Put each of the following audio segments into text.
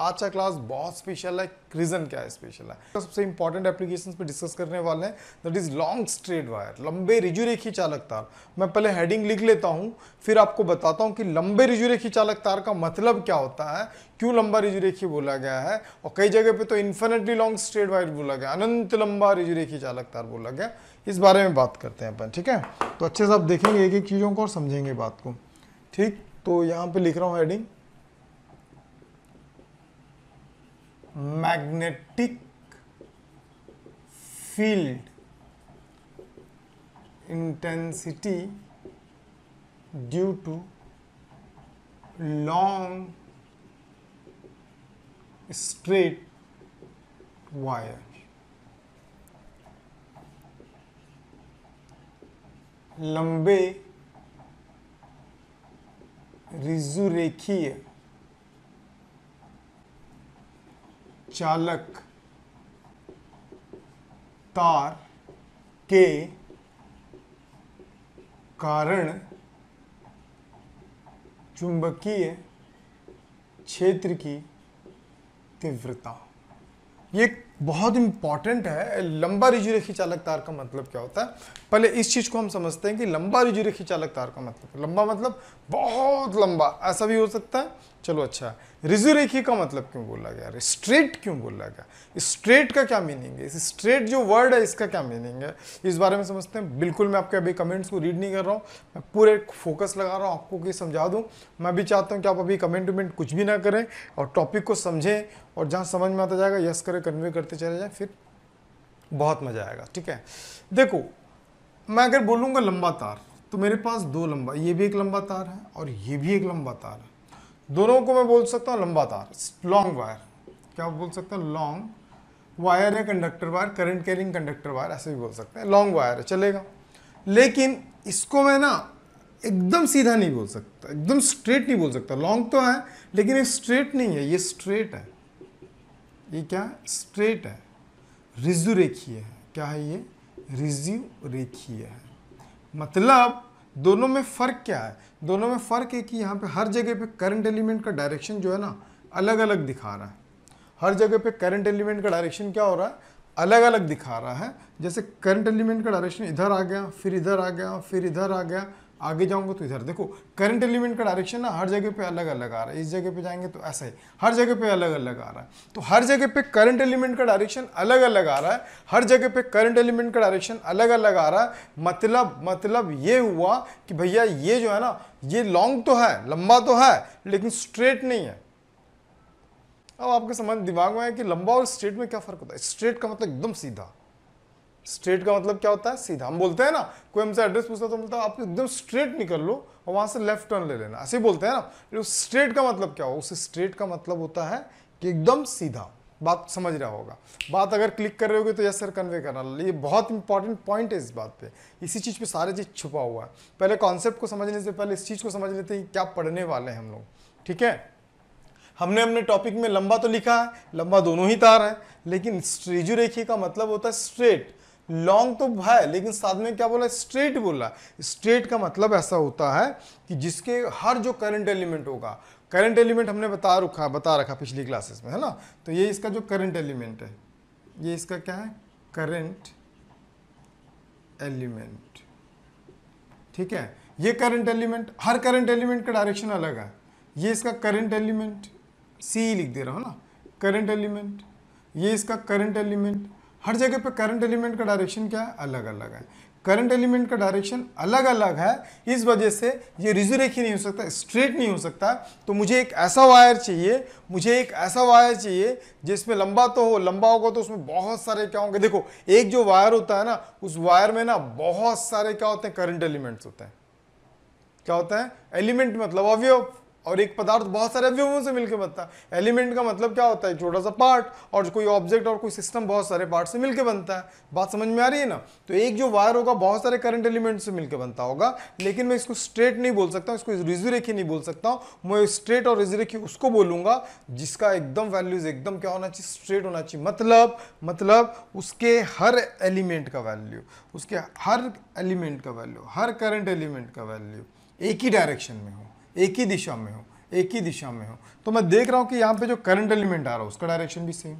आज का क्लास बहुत स्पेशल है रीज़न क्या है स्पेशल है तो सबसे इंपॉर्टेंट एप्लीकेशन पे डिस्कस करने वाले हैं that is long straight wire लंबे रिजू रेखी चालक तार मैं पहले हेडिंग लिख लेता हूँ फिर आपको बताता हूँ कि लंबे रिजू रेखी चालक तार का मतलब क्या होता है क्यों लंबा रिजू रेखी बोला गया है और कई जगह पर तो इन्फिनेटली लॉन्ग स्ट्रेट वायर बोला गया अनंत लंबा रिजू रेखी चालक तार बोला गया इस बारे में बात करते हैं अपन ठीक है तो अच्छे से आप देखेंगे एक एक चीज़ों को और समझेंगे बात को ठीक तो यहाँ पे लिख रहा हूँ heading magnetic field intensity due to long straight wire लंबे रिजुरेखीय चालक तार के कारण चुंबकीय क्षेत्र की तीव्रता ये बहुत इंपॉर्टेंट है लंबा रिजुरेखी चालक तार का मतलब क्या होता है पहले इस चीज़ को हम समझते हैं कि लंबा रिजुरेखी चालक तार का मतलब लंबा मतलब बहुत लंबा ऐसा भी हो सकता है चलो अच्छा रिजु रेखी का मतलब क्यों बोला गया स्ट्रेट क्यों बोला गया स्ट्रेट का क्या मीनिंग है इस स्ट्रेट जो वर्ड है इसका क्या मीनिंग है इस बारे में समझते हैं बिल्कुल मैं आपके अभी कमेंट्स को रीड नहीं कर रहा हूँ मैं पूरे फोकस लगा रहा हूँ आपको कि समझा दूँ मैं भी चाहता हूँ कि आप अभी कमेंट वमेंट कुछ भी ना करें और टॉपिक को समझें और जहाँ समझ में आता जाएगा यस करें कन्वे करते चले जाएँ फिर बहुत मज़ा आएगा ठीक है देखो मैं अगर बोलूँगा लंबा तार तो मेरे पास दो लंबा ये भी एक लंबा तार है और ये भी एक लंबा तार है दोनों को मैं बोल सकता हूँ लंबा तार लॉन्ग वायर क्या बोल सकते हैं लॉन्ग वायर है conductor wire current carrying conductor wire ऐसे भी बोल सकते हैं लॉन्ग वायर है चलेगा लेकिन इसको मैं ना एकदम सीधा नहीं बोल सकता एकदम स्ट्रेट नहीं बोल सकता लॉन्ग तो है लेकिन ये स्ट्रेट नहीं है ये स्ट्रेट है ये क्या है स्ट्रेट है रिजु रेखीय है क्या है ये रिज्यू रेखीय है मतलब दोनों में फ़र्क क्या है दोनों में फ़र्क है कि यहाँ पे हर जगह पे करंट एलिमेंट का डायरेक्शन जो है ना अलग अलग दिखा रहा है हर जगह पे करंट एलिमेंट का डायरेक्शन क्या हो रहा है अलग अलग दिखा रहा है जैसे करंट एलिमेंट का डायरेक्शन इधर आ गया फिर इधर आ गया फिर इधर आ गया आगे जाऊंगा तो इधर देखो करंट एलिमेंट का डायरेक्शन ना हर जगह पे अलग अलग आ रहा है इस जगह पे जाएंगे तो ऐसा ही हर जगह पे अलग अलग आ रहा है तो हर जगह पे करंट एलिमेंट का डायरेक्शन अलग अलग आ रहा है हर जगह पे करंट एलिमेंट का डायरेक्शन अलग अलग आ रहा है मतलब मतलब ये हुआ कि भैया ये जो है ना ये लॉन्ग तो है लंबा तो है लेकिन स्ट्रेट नहीं है अब आपके समझ दिमाग में है कि लंबा और स्ट्रेट में क्या फ़र्क होता है स्ट्रेट का मतलब एकदम सीधा स्ट्रेट का मतलब क्या होता है सीधा हम बोलते हैं ना कोई हमसे एड्रेस पूछता तो बोलता है आप एकदम स्ट्रेट निकल लो और वहाँ से लेफ्ट टर्न ले लेना ऐसे ही बोलते हैं ना स्ट्रेट तो का मतलब क्या हो उस स्ट्रेट का मतलब होता है कि एकदम सीधा बात समझ रहा होगा बात अगर क्लिक कर रहे होगे तो यस सर कन्वे करना ये बहुत इंपॉर्टेंट पॉइंट है इस बात पे इसी चीज़ पे सारे चीज़ छुपा हुआ है पहले कॉन्सेप्ट को समझने से पहले इस चीज़ को समझ लेते हैं क्या पढ़ने वाले हैं हम लोग ठीक है हमने अपने टॉपिक में लंबा तो लिखा है लंबा दोनों ही तार है लेकिन स्ट्रेजू रेखी का मतलब होता है स्ट्रेट लॉन्ग तो है लेकिन साथ में क्या बोला स्ट्रेट बोला स्ट्रेट का मतलब ऐसा होता है कि जिसके हर जो करंट एलिमेंट होगा करंट एलिमेंट हमने बता रखा बता रखा पिछली क्लासेस में है ना तो ये इसका जो करंट एलिमेंट है ये इसका क्या है करंट एलिमेंट ठीक है ये करंट एलिमेंट हर करंट एलिमेंट का डायरेक्शन अलग है ये इसका करंट एलिमेंट सी लिख दे रहा हूँ ना करंट एलिमेंट ये इसका करंट एलिमेंट हर जगह पे करंट एलिमेंट का डायरेक्शन क्या है अलग अलग है करंट एलिमेंट का डायरेक्शन अलग अलग है इस वजह से ये रिजुरेख ही नहीं हो सकता स्ट्रेट नहीं हो सकता तो मुझे एक ऐसा वायर चाहिए मुझे एक ऐसा वायर चाहिए जिसमें लंबा तो हो लंबा होगा तो उसमें बहुत सारे क्या होंगे देखो एक जो वायर होता है ना उस वायर में ना बहुत सारे क्या होते हैं करंट एलिमेंट्स होते हैं क्या होता है एलिमेंट मतलब अवयव और एक पदार्थ बहुत सारे अवयवों से मिलकर बनता है एलिमेंट का मतलब क्या होता है छोटा सा पार्ट और कोई ऑब्जेक्ट और कोई सिस्टम बहुत सारे पार्ट से मिलकर बनता है बात समझ में आ रही है ना तो एक जो वायर होगा बहुत सारे करंट एलिमेंट से मिलकर बनता होगा लेकिन मैं इसको स्ट्रेट नहीं बोल सकता इसको रिजू रेखी नहीं बोल सकता हूँ मैं स्ट्रेट और रिजू रेखी उसको बोलूँगा जिसका एकदम वैल्यूज एकदम क्या होना चाहिए स्ट्रेट होना चाहिए मतलब मतलब उसके हर एलिमेंट का वैल्यू उसके हर एलिमेंट का वैल्यू हर करंट एलिमेंट का वैल्यू एक ही डायरेक्शन में हो एक ही दिशा में हो एक ही दिशा में हो तो मैं देख रहा हूँ कि यहाँ पे जो करंट एलिमेंट आ रहा है उसका डायरेक्शन भी सेम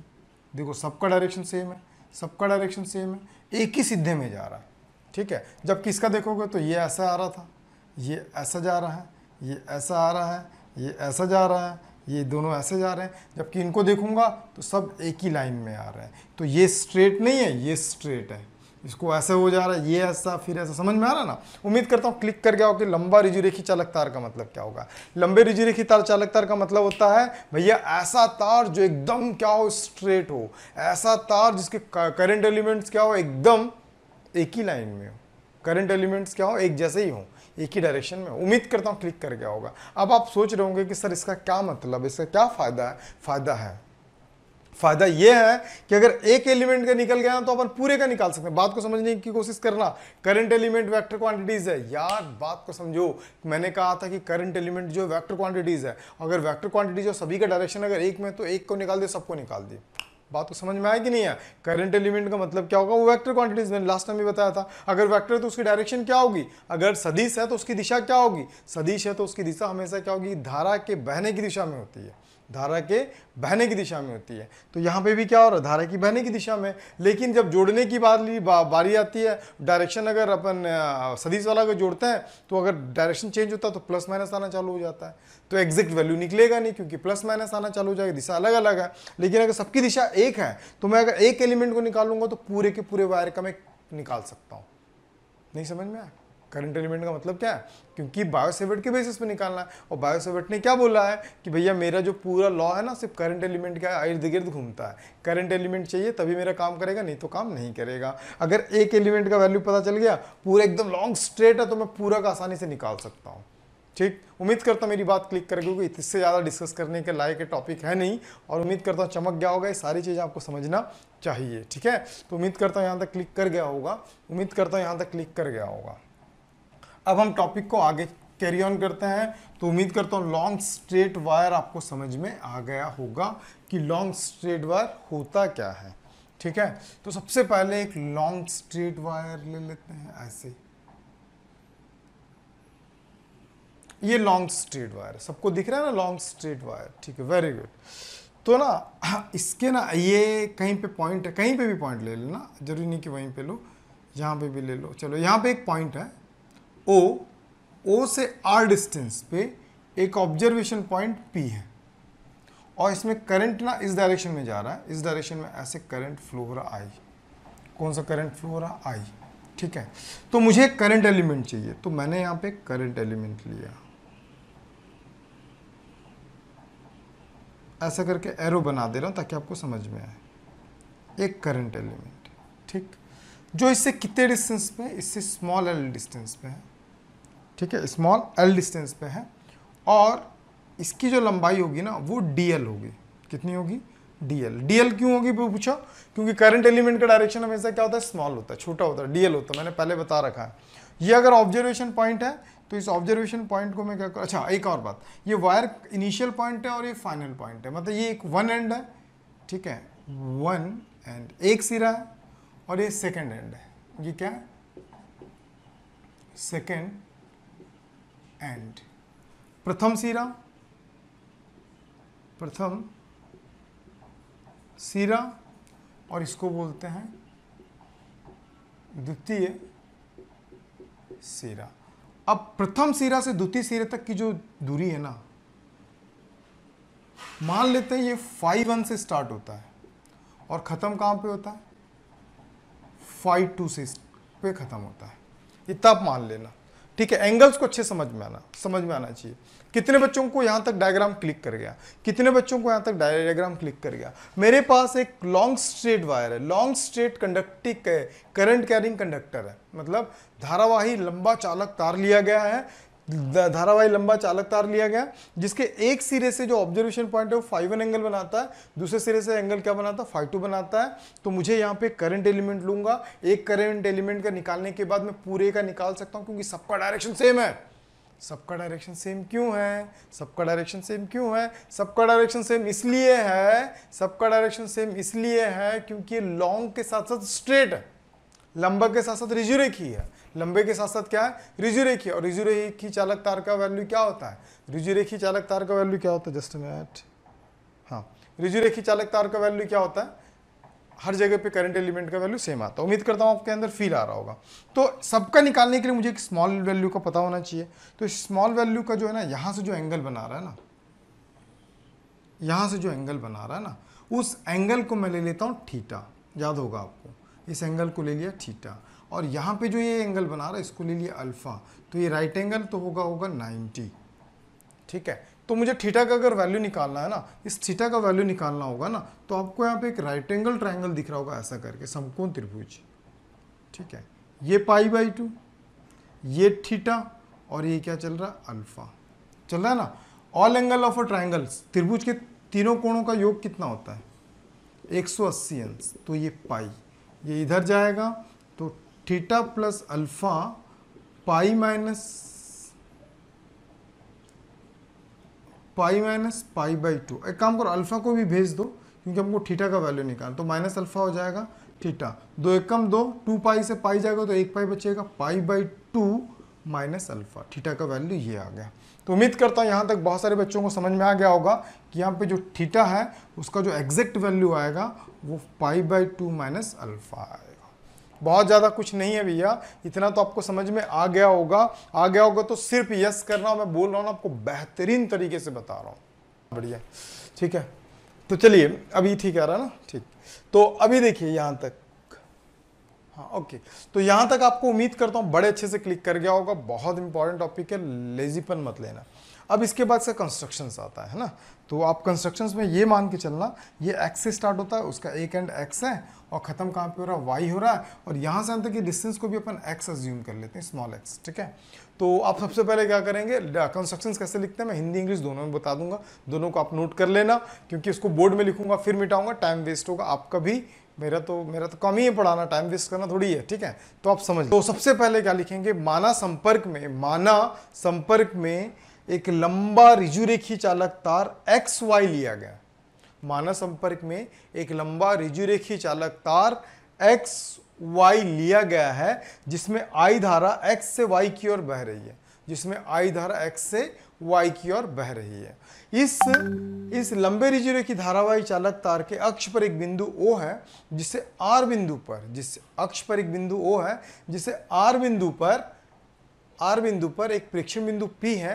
देखो सबका डायरेक्शन सेम है सबका डायरेक्शन सेम है एक ही सीधे में जा रहा है ठीक है जब किसका देखोगे तो ये ऐसा आ रहा था ये ऐसा जा रहा है ये ऐसा आ रहा है ये ऐसा जा रहा है ये दोनों ऐसे जा रहे हैं जबकि इनको देखूंगा तो सब एक ही लाइन में आ रहे हैं तो ये स्ट्रेट नहीं है ये स्ट्रेट है इसको ऐसे हो जा रहा है ये ऐसा फिर ऐसा समझ में आ रहा है ना उम्मीद करता हूँ क्लिक कर गया हो कि लंबा रिजू रेखी चालक तार का मतलब क्या होगा लंबे रिजू रेखी तार चालक तार का मतलब होता है भैया ऐसा तार जो एकदम क्या हो स्ट्रेट हो ऐसा तार जिसके करंट एलिमेंट्स क्या हो एकदम एक ही लाइन में हो करंट एलिमेंट्स क्या हो एक जैसे ही हो एक ही डायरेक्शन में उम्मीद करता हूँ क्लिक कर गया होगा अब आप सोच रहे होंगे कि सर इसका क्या मतलब इसका क्या फ़ायदा है फ़ायदा है फायदा यह है कि अगर एक एलिमेंट का निकल गया तो अपन पूरे का निकाल सकते हैं बात को समझने की कोशिश करना करंट एलिमेंट वेक्टर क्वांटिटीज है यार बात को समझो मैंने कहा था कि करंट एलिमेंट जो वेक्टर क्वांटिटीज है अगर वेक्टर क्वांटिटीज जो सभी का डायरेक्शन अगर एक में तो एक को निकाल दे सबको निकाल दिए बात को समझ में आया कि नहीं है करंट एलिमेंट का मतलब क्या होगा वो वेक्टर क्वांटिटीज मैंने लास्ट टाइम भी बताया था अगर वेक्टर है तो उसकी डायरेक्शन क्या होगी अगर सदिश है तो उसकी दिशा क्या होगी सदिश है तो उसकी दिशा हमेशा क्या होगी धारा के बहने की दिशा में होती है धारा के बहने की दिशा में होती है तो यहाँ पे भी क्या हो रहा है धारा की बहने की दिशा में लेकिन जब जोड़ने की बात बा, बारी आती है डायरेक्शन अगर अपन सदीस वाला को जोड़ते हैं तो अगर डायरेक्शन चेंज होता है तो प्लस माइनस आना चालू हो जाता है तो एग्जैक्ट वैल्यू निकलेगा नहीं क्योंकि प्लस माइनस आना चालू हो जाएगा दिशा अलग अलग है लेकिन अगर सबकी दिशा एक है तो मैं अगर एक एलिमेंट को निकालूंगा तो पूरे के पूरे वायर का मैं निकाल सकता हूँ नहीं समझ में आया करंट एलिमेंट का मतलब क्या है क्योंकि बायोसेवेट के बेसिस पे निकालना है और बायोसेवेट ने क्या बोला है कि भैया मेरा जो पूरा लॉ है ना सिर्फ करंट एलिमेंट का इर्द गिर्द घूमता है करंट एलिमेंट चाहिए तभी मेरा काम करेगा नहीं तो काम नहीं करेगा अगर एक एलिमेंट का वैल्यू पता चल गया पूरा एकदम लॉन्ग स्ट्रेट है तो मैं पूरा का आसानी से निकाल सकता हूँ ठीक उम्मीद करता मेरी बात क्लिक कर क्योंकि इससे ज़्यादा डिस्कस करने के लायक टॉपिक है नहीं और उम्मीद करता हूँ चमक गया होगा ये सारी चीज़ें आपको समझना चाहिए ठीक है तो उम्मीद करता हूँ यहाँ तक क्लिक कर गया होगा उम्मीद करता हूँ यहाँ तक क्लिक कर गया होगा अब हम टॉपिक को आगे कैरी ऑन करते हैं तो उम्मीद करता हूँ लॉन्ग स्ट्रेट वायर आपको समझ में आ गया होगा कि लॉन्ग स्ट्रेट वायर होता क्या है ठीक है तो सबसे पहले एक लॉन्ग स्ट्रेट वायर ले लेते हैं ऐसे ये लॉन्ग स्ट्रेट वायर सबको दिख रहा है ना लॉन्ग स्ट्रेट वायर ठीक है वेरी गुड तो ना इसके ना ये कहीं पे पॉइंट है कहीं पे भी पॉइंट ले लेना जरूरी नहीं कि वहीं पे लो यहाँ पे भी ले लो चलो यहाँ पे एक पॉइंट है ओ ओ से आर डिस्टेंस पे एक ऑब्जर्वेशन पॉइंट पी है और इसमें करंट ना इस डायरेक्शन में जा रहा है इस डायरेक्शन में ऐसे करंट फ्लो हो रहा आई कौन सा करंट फ्लो हो रहा आई ठीक है तो मुझे करंट एलिमेंट चाहिए तो मैंने यहाँ पे करंट एलिमेंट लिया ऐसा करके एरो बना दे रहा हूँ ताकि आपको समझ में आए एक करंट एलिमेंट ठीक जो इससे कितने डिस्टेंस पे इससे स्मॉल एल डिस्टेंस पे है ठीक है स्मॉल एल डिस्टेंस पे है और इसकी जो लंबाई होगी ना वो डी होगी कितनी होगी डीएल डीएल क्यों होगी वो पूछा क्योंकि करंट एलिमेंट का डायरेक्शन हमेशा क्या होता है स्मॉल होता है छोटा होता है डीएल होता है मैंने पहले बता रखा है ये अगर ऑब्जर्वेशन पॉइंट है तो इस ऑब्जर्वेशन पॉइंट को मैं क्या कर अच्छा एक और बात ये वायर इनिशियल पॉइंट है और ये फाइनल पॉइंट है मतलब ये एक वन एंड है ठीक है वन एंड एक सिरा है और ये सेकेंड एंड है ये क्या है सेकेंड एंड प्रथम सिरा प्रथम सिरा और इसको बोलते हैं द्वितीय सिरा अब प्रथम सिरा से द्वितीय सिरे तक की जो दूरी है ना मान लेते हैं ये फाइव वन से स्टार्ट होता है और ख़त्म कहां पे होता है फाइव टू से पे ख़त्म होता है ये तब मान लेना ठीक है एंगल्स को अच्छे समझ में आना समझ में आना चाहिए कितने बच्चों को यहाँ तक डायग्राम क्लिक कर गया कितने बच्चों को यहाँ तक डायग्राम क्लिक कर गया मेरे पास एक लॉन्ग स्ट्रेट वायर है long straight conducting current carrying conductor है मतलब धारावाही लंबा चालक तार लिया गया है धारावाही लंबा चालक तार लिया गया जिसके एक सिरे से जो ऑब्जर्वेशन पॉइंट है वो फाइव वन एंगल बनाता है दूसरे सिरे से एंगल क्या बनाता है फाइव टू बनाता है तो मुझे यहाँ पे करंट एलिमेंट लूंगा एक करंट एलिमेंट का निकालने के बाद मैं पूरे का निकाल सकता हूँ क्योंकि सबका डायरेक्शन सेम है सबका डायरेक्शन सेम क्यों है सबका डायरेक्शन सेम क्यों है सबका डायरेक्शन सेम इसलिए है सबका डायरेक्शन सेम इसलिए है क्योंकि लॉन्ग के साथ साथ स्ट्रेट है लंबा के साथ साथ ही है लंबे के साथ साथ क्या है रिजुरेखी रेखी और रिजू रेखी चालक तार का वैल्यू क्या होता है रिजुरेखी रेखी चालक तार का वैल्यू क्या होता है जस्ट मिनट हाँ रिजुरेखी रेखी चालक तार का वैल्यू क्या होता है हर जगह पे करंट एलिमेंट का वैल्यू सेम आता है उम्मीद करता हूँ आपके अंदर फील आ रहा होगा तो सबका निकालने के लिए मुझे एक स्मॉल वैल्यू का पता होना चाहिए तो स्मॉल वैल्यू का जो है ना यहाँ से जो एंगल बना रहा है ना यहाँ से जो एंगल बना रहा है ना उस एंगल को मैं ले लेता हूँ ठीटा याद होगा आपको इस एंगल को ले लिया ठीटा और यहाँ पे जो ये एंगल बना रहा है इसको ले लिया अल्फ़ा तो ये राइट एंगल तो होगा होगा 90 ठीक है तो मुझे थीटा का अगर वैल्यू निकालना है ना इस थीटा का वैल्यू निकालना होगा ना तो आपको यहाँ पे एक राइट एंगल ट्राइंगल दिख रहा होगा ऐसा करके समकोण त्रिभुज ठीक है ये पाई बाई टू ये थीटा और ये क्या चल रहा है अल्फा चल रहा है ना all angle of a triangle त्रिभुज के तीनों कोणों का योग कितना होता है 180 अंश तो ये पाई ये इधर जाएगा theta plus alpha pi minus pi minus pi by two एक काम करो अल्फा को भी भेज दो क्योंकि हमको थीटा का वैल्यू निकाल तो माइनस अल्फा हो जाएगा थीटा दो एक कम दो टू पाई से पाई जाएगा तो एक पाई बचेगा pi by two minus alpha theta का वैल्यू ये आ गया तो उम्मीद करता हूँ यहाँ तक बहुत सारे बच्चों को समझ में आ गया होगा कि यहाँ पे जो थीटा है उसका जो एग्जैक्ट वैल्यू आएगा वो pi by two minus alpha है बहुत ज़्यादा कुछ नहीं है भैया इतना तो आपको समझ में आ गया होगा आ गया होगा तो सिर्फ यस कर रहा हूँ मैं बोल रहा हूँ ना आपको बेहतरीन तरीके से बता रहा हूँ बढ़िया ठीक है तो चलिए अभी ठीक आ रहा है ना ठीक तो अभी देखिए यहाँ तक हाँ ओके तो यहां तक आपको उम्मीद करता हूं बड़े अच्छे से क्लिक कर गया होगा बहुत इंपॉर्टेंट टॉपिक है लेजीपन मत लेना अब इसके बाद से कंस्ट्रक्शंस आता है ना तो आप कंस्ट्रक्शंस में ये मान के चलना ये एक्स से स्टार्ट होता है उसका एक एंड एक्स है और ख़त्म कहाँ पे हो रहा है वाई हो रहा है और यहाँ से अंत की डिस्टेंस को भी अपन एक्स अज्यूम कर लेते हैं स्मॉल एक्स ठीक है तो आप सबसे पहले क्या करेंगे कंस्ट्रक्शंस कैसे लिखते हैं मैं हिंदी इंग्लिश दोनों में बता दूंगा दोनों को आप नोट कर लेना क्योंकि उसको बोर्ड में लिखूंगा फिर मिटाऊंगा टाइम वेस्ट होगा आपका भी मेरा तो मेरा तो कम ही है पढ़ाना टाइम वेस्ट करना थोड़ी है ठीक है तो आप समझ तो सबसे पहले क्या लिखेंगे माना संपर्क में माना संपर्क में एक लंबा रिजुरेखी चालक तार एक्स वाई लिया गया मानव संपर्क में एक लंबा रिजुरेखी चालक तार एक्स वाई लिया गया है जिसमें आई धारा एक्स से वाई की ओर बह रही है जिसमें आई धारा एक्स से वाई की ओर बह रही है इस इस लंबे रिजुरे की धारावाही चालक तार के अक्ष पर एक बिंदु ओ है जिसे आर बिंदु पर जिस अक्ष पर एक बिंदु ओ है जिसे आर बिंदु पर आर बिंदु पर एक प्रेक्षण बिंदु पी है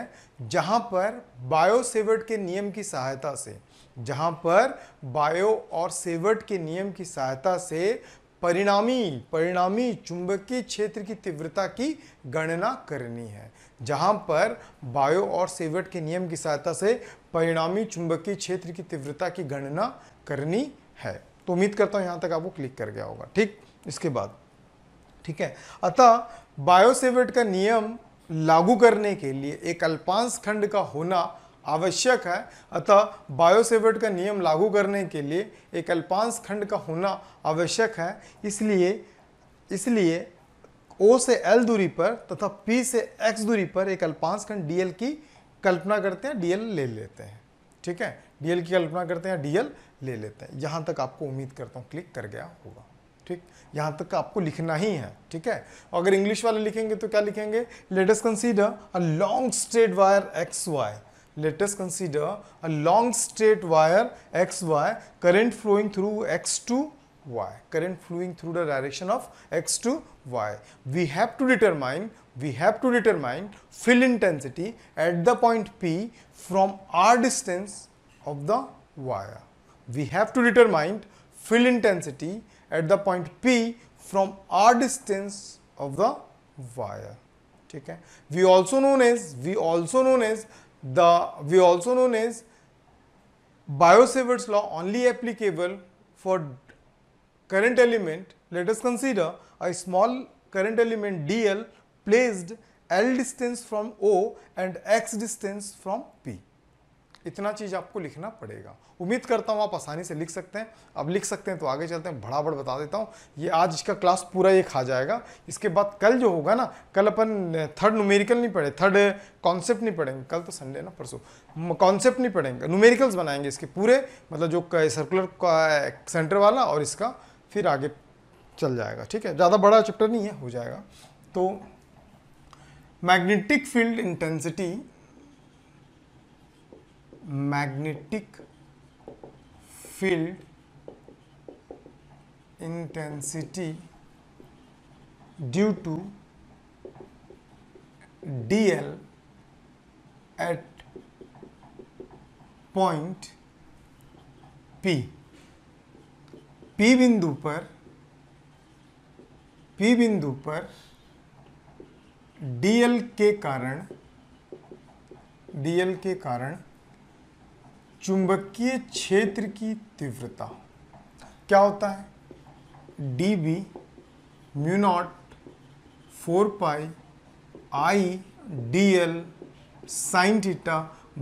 जहाँ पर बायो सेवर्ट के नियम की सहायता से जहाँ पर बायो और सेवर्ट के नियम की सहायता से परिणामी परिणामी चुंबकीय क्षेत्र की तीव्रता की गणना करनी है जहाँ पर बायो और सेवर्ट के नियम की सहायता से परिणामी चुंबकीय क्षेत्र की तीव्रता की गणना करनी है तो उम्मीद करता हूँ यहाँ तक आपको क्लिक कर गया होगा ठीक इसके बाद ठीक है अतः बायोसेवेट का नियम लागू करने के लिए एक अल्पांश खंड का होना आवश्यक है अतः बायोसेवेट का नियम लागू करने के लिए एक अल्पांश खंड का होना आवश्यक है इसलिए इसलिए ओ से एल दूरी पर तथा पी से एक्स दूरी पर एक अल्पांश खंड डीएल की कल्पना करते हैं डीएल ले लेते हैं ठीक है डीएल की कल्पना करते हैं डीएल ले लेते हैं यहाँ तक आपको उम्मीद करता हूँ क्लिक कर गया होगा ठीक यहाँ तक आपको लिखना ही है ठीक है अगर इंग्लिश वाले लिखेंगे तो क्या लिखेंगे latest consider a long straight wire X Y latest consider a long straight wire X Y current flowing through X to Y current flowing through the direction of X to Y we have to determine we have to determine field intensity at the point P from R distance of the wire we have to determined field intensity at the point P from R distance of the wire. Okay? we also known as we also known as the we also known as Biosievert's law only applicable for current element. Let us consider a small current element dl placed L distance from O and X distance from P. इतना चीज़ आपको लिखना पड़ेगा उम्मीद करता हूँ आप आसानी से लिख सकते हैं अब लिख सकते हैं तो आगे चलते हैं बड़ा बड़ बता देता हूँ ये आज इसका क्लास पूरा ये खा जाएगा इसके बाद कल जो होगा ना कल अपन थर्ड न्यूमेरिकल नहीं पढ़े थर्ड कॉन्सेप्ट नहीं पढ़ेंगे कल तो संडे ना परसों कॉन्सेप्ट नहीं पढ़ेंगे न्यूमेरिकल्स बनाएंगे इसके पूरे मतलब जो सर्कुलर सेंटर वाला और इसका फिर आगे चल जाएगा ठीक है ज़्यादा बड़ा चैप्टर नहीं है हो जाएगा तो magnetic field intensity magnetic field intensity due to DL at point P P बिंदु पर पी बिंदु पर डीएल के कारण डीएल के कारण चुंबकीय क्षेत्र की तीव्रता क्या होता है D B mu naught four pi I D L sine theta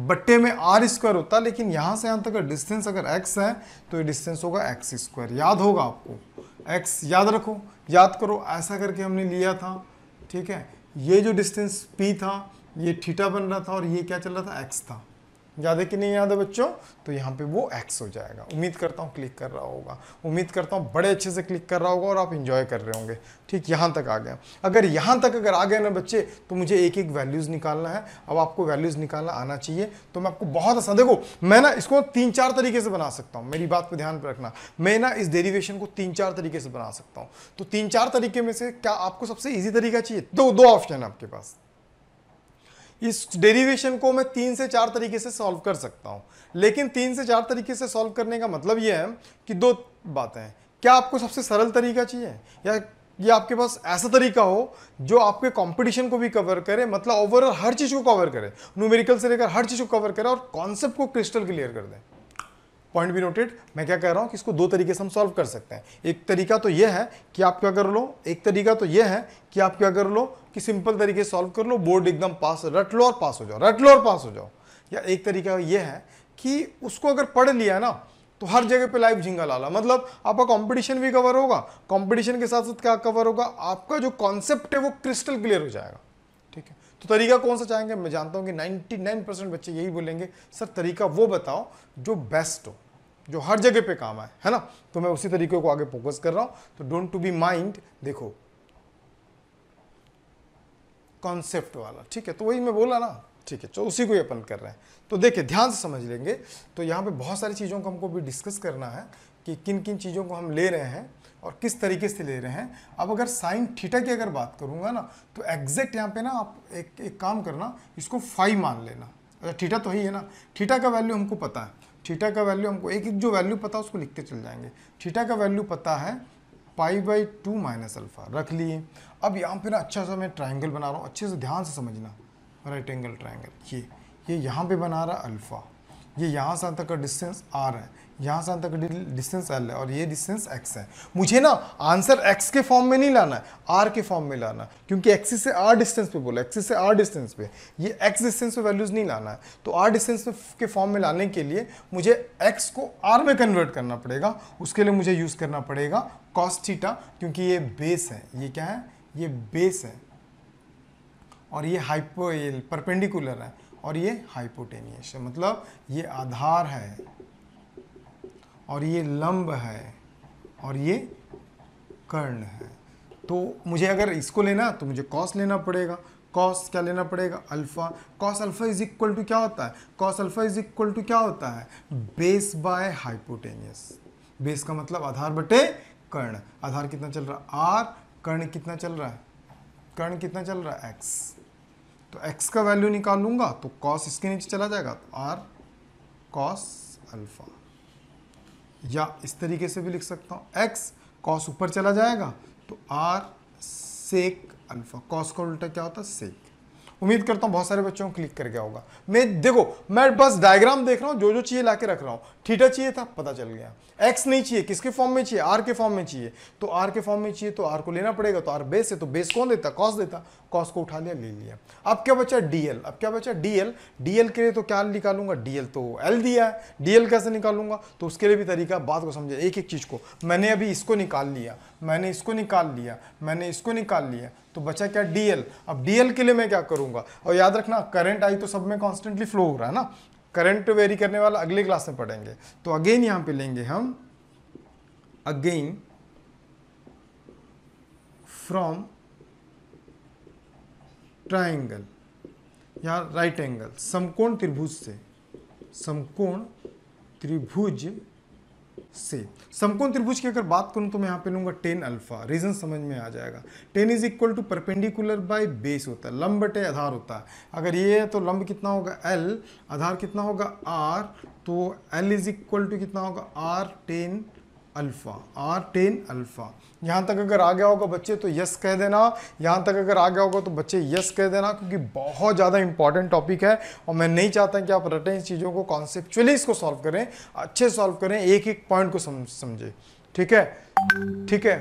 बट्टे में आर स्क्वायर होता है लेकिन यहाँ से यहाँ तक का डिस्टेंस अगर एक्स है तो ये डिस्टेंस होगा एक्स स्क्वायर याद होगा आपको एक्स याद रखो याद करो ऐसा करके हमने लिया था ठीक है ये जो डिस्टेंस पी था ये ठीटा बन रहा था और ये क्या चल रहा था एक्स था ज्यादा कि नहीं याद है बच्चों तो यहाँ पे वो एक्स हो जाएगा उम्मीद करता हूँ क्लिक कर रहा होगा उम्मीद करता हूँ बड़े अच्छे से क्लिक कर रहा होगा और आप इन्जॉय कर रहे होंगे ठीक यहाँ तक आ गया अगर यहाँ तक अगर आ गए ना बच्चे तो मुझे एक एक वैल्यूज़ निकालना है अब आपको वैल्यूज़ निकालना आना चाहिए तो मैं आपको बहुत आसान देखो मैं ना इसको तीन चार तरीके से बना सकता हूँ मेरी बात पर ध्यान पर रखना मैं ना इस डेरीवेशन को तीन चार तरीके से बना सकता हूँ तो तीन चार तरीके में से क्या आपको सबसे ईजी तरीका चाहिए दो दो ऑप्शन है आपके पास इस डेरिवेशन को मैं तीन से चार तरीके से सॉल्व कर सकता हूँ लेकिन तीन से चार तरीके से सॉल्व करने का मतलब ये है कि दो बातें हैं क्या आपको सबसे सरल तरीका चाहिए या ये आपके पास ऐसा तरीका हो जो आपके कंपटीशन को भी कवर करे मतलब ओवरऑल हर चीज़ को कवर करे न्यूमेरिकल से लेकर हर चीज़ को कवर करे और कॉन्सेप्ट को क्रिस्टल क्लियर कर दें पॉइंट भी नोटेड मैं क्या कह रहा हूँ कि इसको दो तरीके से हम सॉल्व कर सकते हैं एक तरीका तो यह है कि आप क्या कर लो एक तरीका तो यह है कि आप क्या कर लो कि सिंपल तरीके से सॉल्व कर लो बोर्ड एकदम पास रट लो और पास हो जाओ रट लो और पास हो जाओ या एक तरीका यह है कि उसको अगर पढ़ लिया ना तो हर जगह पे लाइव झिंगा लाला मतलब आपका कंपटीशन भी कवर होगा कंपटीशन के साथ साथ क्या कवर होगा आपका जो कॉन्सेप्ट है वो क्रिस्टल क्लियर हो जाएगा ठीक है तो तरीका कौन सा चाहेंगे मैं जानता हूँ कि 99 परसेंट बच्चे यही बोलेंगे सर तरीका वो बताओ जो बेस्ट हो जो हर जगह पे काम आए है ना तो मैं उसी तरीके को आगे फोकस कर रहा हूँ तो डोंट टू बी माइंड देखो कॉन्सेप्ट वाला ठीक है तो वही मैं बोला ना ठीक है तो उसी को ही अपन कर रहे हैं तो देखिए ध्यान से समझ लेंगे तो यहाँ पे बहुत सारी चीज़ों को हमको भी डिस्कस करना है कि किन किन चीज़ों को हम ले रहे हैं और किस तरीके से ले रहे हैं अब अगर साइन थीटा की अगर बात करूँगा ना तो एग्जैक्ट यहाँ पे ना आप एक एक काम करना इसको फाइव मान लेना अच्छा थीटा तो ही है ना थीटा का वैल्यू हमको पता है थीटा का वैल्यू हमको एक एक जो वैल्यू पता है उसको लिखते चल जाएंगे थीटा का वैल्यू पता है pi by two minus alpha रख लिए अब यहाँ पे ना अच्छा सा मैं ट्राइंगल बना रहा हूँ अच्छे से ध्यान से समझना राइट एंगल ट्राइंगल ये ये यहाँ पे बना रहा अल्फ़ा ये यहाँ से तक का डिस्टेंस आ रहा है यहाँ से तक डिस्टेंस एल है और ये डिस्टेंस एक्स है मुझे ना आंसर एक्स के फॉर्म में नहीं लाना है आर के फॉर्म में लाना है क्योंकि एक्सिस से आर डिस्टेंस पे बोला एक्सिस से आर डिस्टेंस पे ये एक्स डिस्टेंस पे वैल्यूज़ नहीं लाना है तो आर डिस्टेंस के फॉर्म में लाने के लिए मुझे एक्स को आर में कन्वर्ट करना पड़ेगा उसके लिए मुझे यूज़ करना पड़ेगा कॉस्टीटा क्योंकि ये बेस है ये क्या है ये बेस है और ये हाइपो परपेंडिकुलर है और ये हाइपोटेनियस है मतलब ये आधार है और ये लंब है और ये कर्ण है तो मुझे अगर इसको लेना तो मुझे कॉस लेना पड़ेगा कॉस क्या लेना पड़ेगा alpha cos alpha is equal to क्या होता है cos alpha is equal to क्या होता है बेस बाय हाइपोटेनियस बेस का मतलब आधार बटे कर्ण आधार कितना चल रहा है आर कर्ण कितना चल रहा है कर्ण कितना चल रहा है एक्स तो एक्स का वैल्यू निकाल लूंगा तो कॉस इसके नीचे चला जाएगा तो आर कॉस अल्फ़ा या इस तरीके से भी लिख सकता हूँ एक्स कॉस ऊपर चला जाएगा तो आर सेक अल्फा कॉस का उल्टा क्या होता है सेक उम्मीद करता हूँ बहुत सारे बच्चों को क्लिक कर गया होगा मैं देखो मैं बस डायग्राम देख रहा हूँ जो जो चाहिए ला के रख रहा हूँ ठीठा चाहिए था पता चल गया एक्स नहीं चाहिए किसके फॉर्म में चाहिए आर के फॉर्म में चाहिए तो आर के फॉर्म में चाहिए तो आर को लेना पड़ेगा तो आर बेस है तो बेस कौन देता कॉस देता कॉस को उठा लिया ले लिया अब क्या बचा डीएल अब क्या बचा डीएल डीएल के लिए तो क्या निकालूंगा डीएल तो एल दिया है डीएल कैसे निकालूंगा तो उसके लिए भी तरीका बात को समझे एक एक चीज़ को मैंने अभी इसको निकाल लिया मैंने इसको निकाल लिया मैंने इसको निकाल लिया तो बचा क्या डीएल अब डीएल के लिए मैं क्या करूंगा और याद रखना करंट आई तो सब में कॉन्स्टेंटली फ्लो हो रहा है ना करंट वेरी करने वाला अगले क्लास में पढ़ेंगे तो अगेन यहां पे लेंगे हम अगेन फ्रॉम ट्राइंगल या राइट एंगल समकोण त्रिभुज से समकोण त्रिभुज से समकोण त्रिभुज की अगर बात करूं तो मैं यहाँ पे लूंगा टेन अल्फा रीजन समझ में आ जाएगा tan is equal to perpendicular by base होता है लंब बटे आधार होता है अगर ये है तो लंब कितना होगा एल आधार कितना होगा आर तो एल इज इक्वल टू कितना होगा R tan alpha R tan alpha यहाँ तक अगर आ गया होगा बच्चे तो यस कह देना यहाँ तक अगर आ गया होगा तो बच्चे यस कह देना क्योंकि बहुत ज़्यादा इंपॉर्टेंट टॉपिक है और मैं नहीं चाहता कि आप रटें इस चीज़ों को कॉन्सेप्चुअली इसको सॉल्व करें अच्छे सॉल्व करें एक एक पॉइंट को समझे ठीक है ठीक है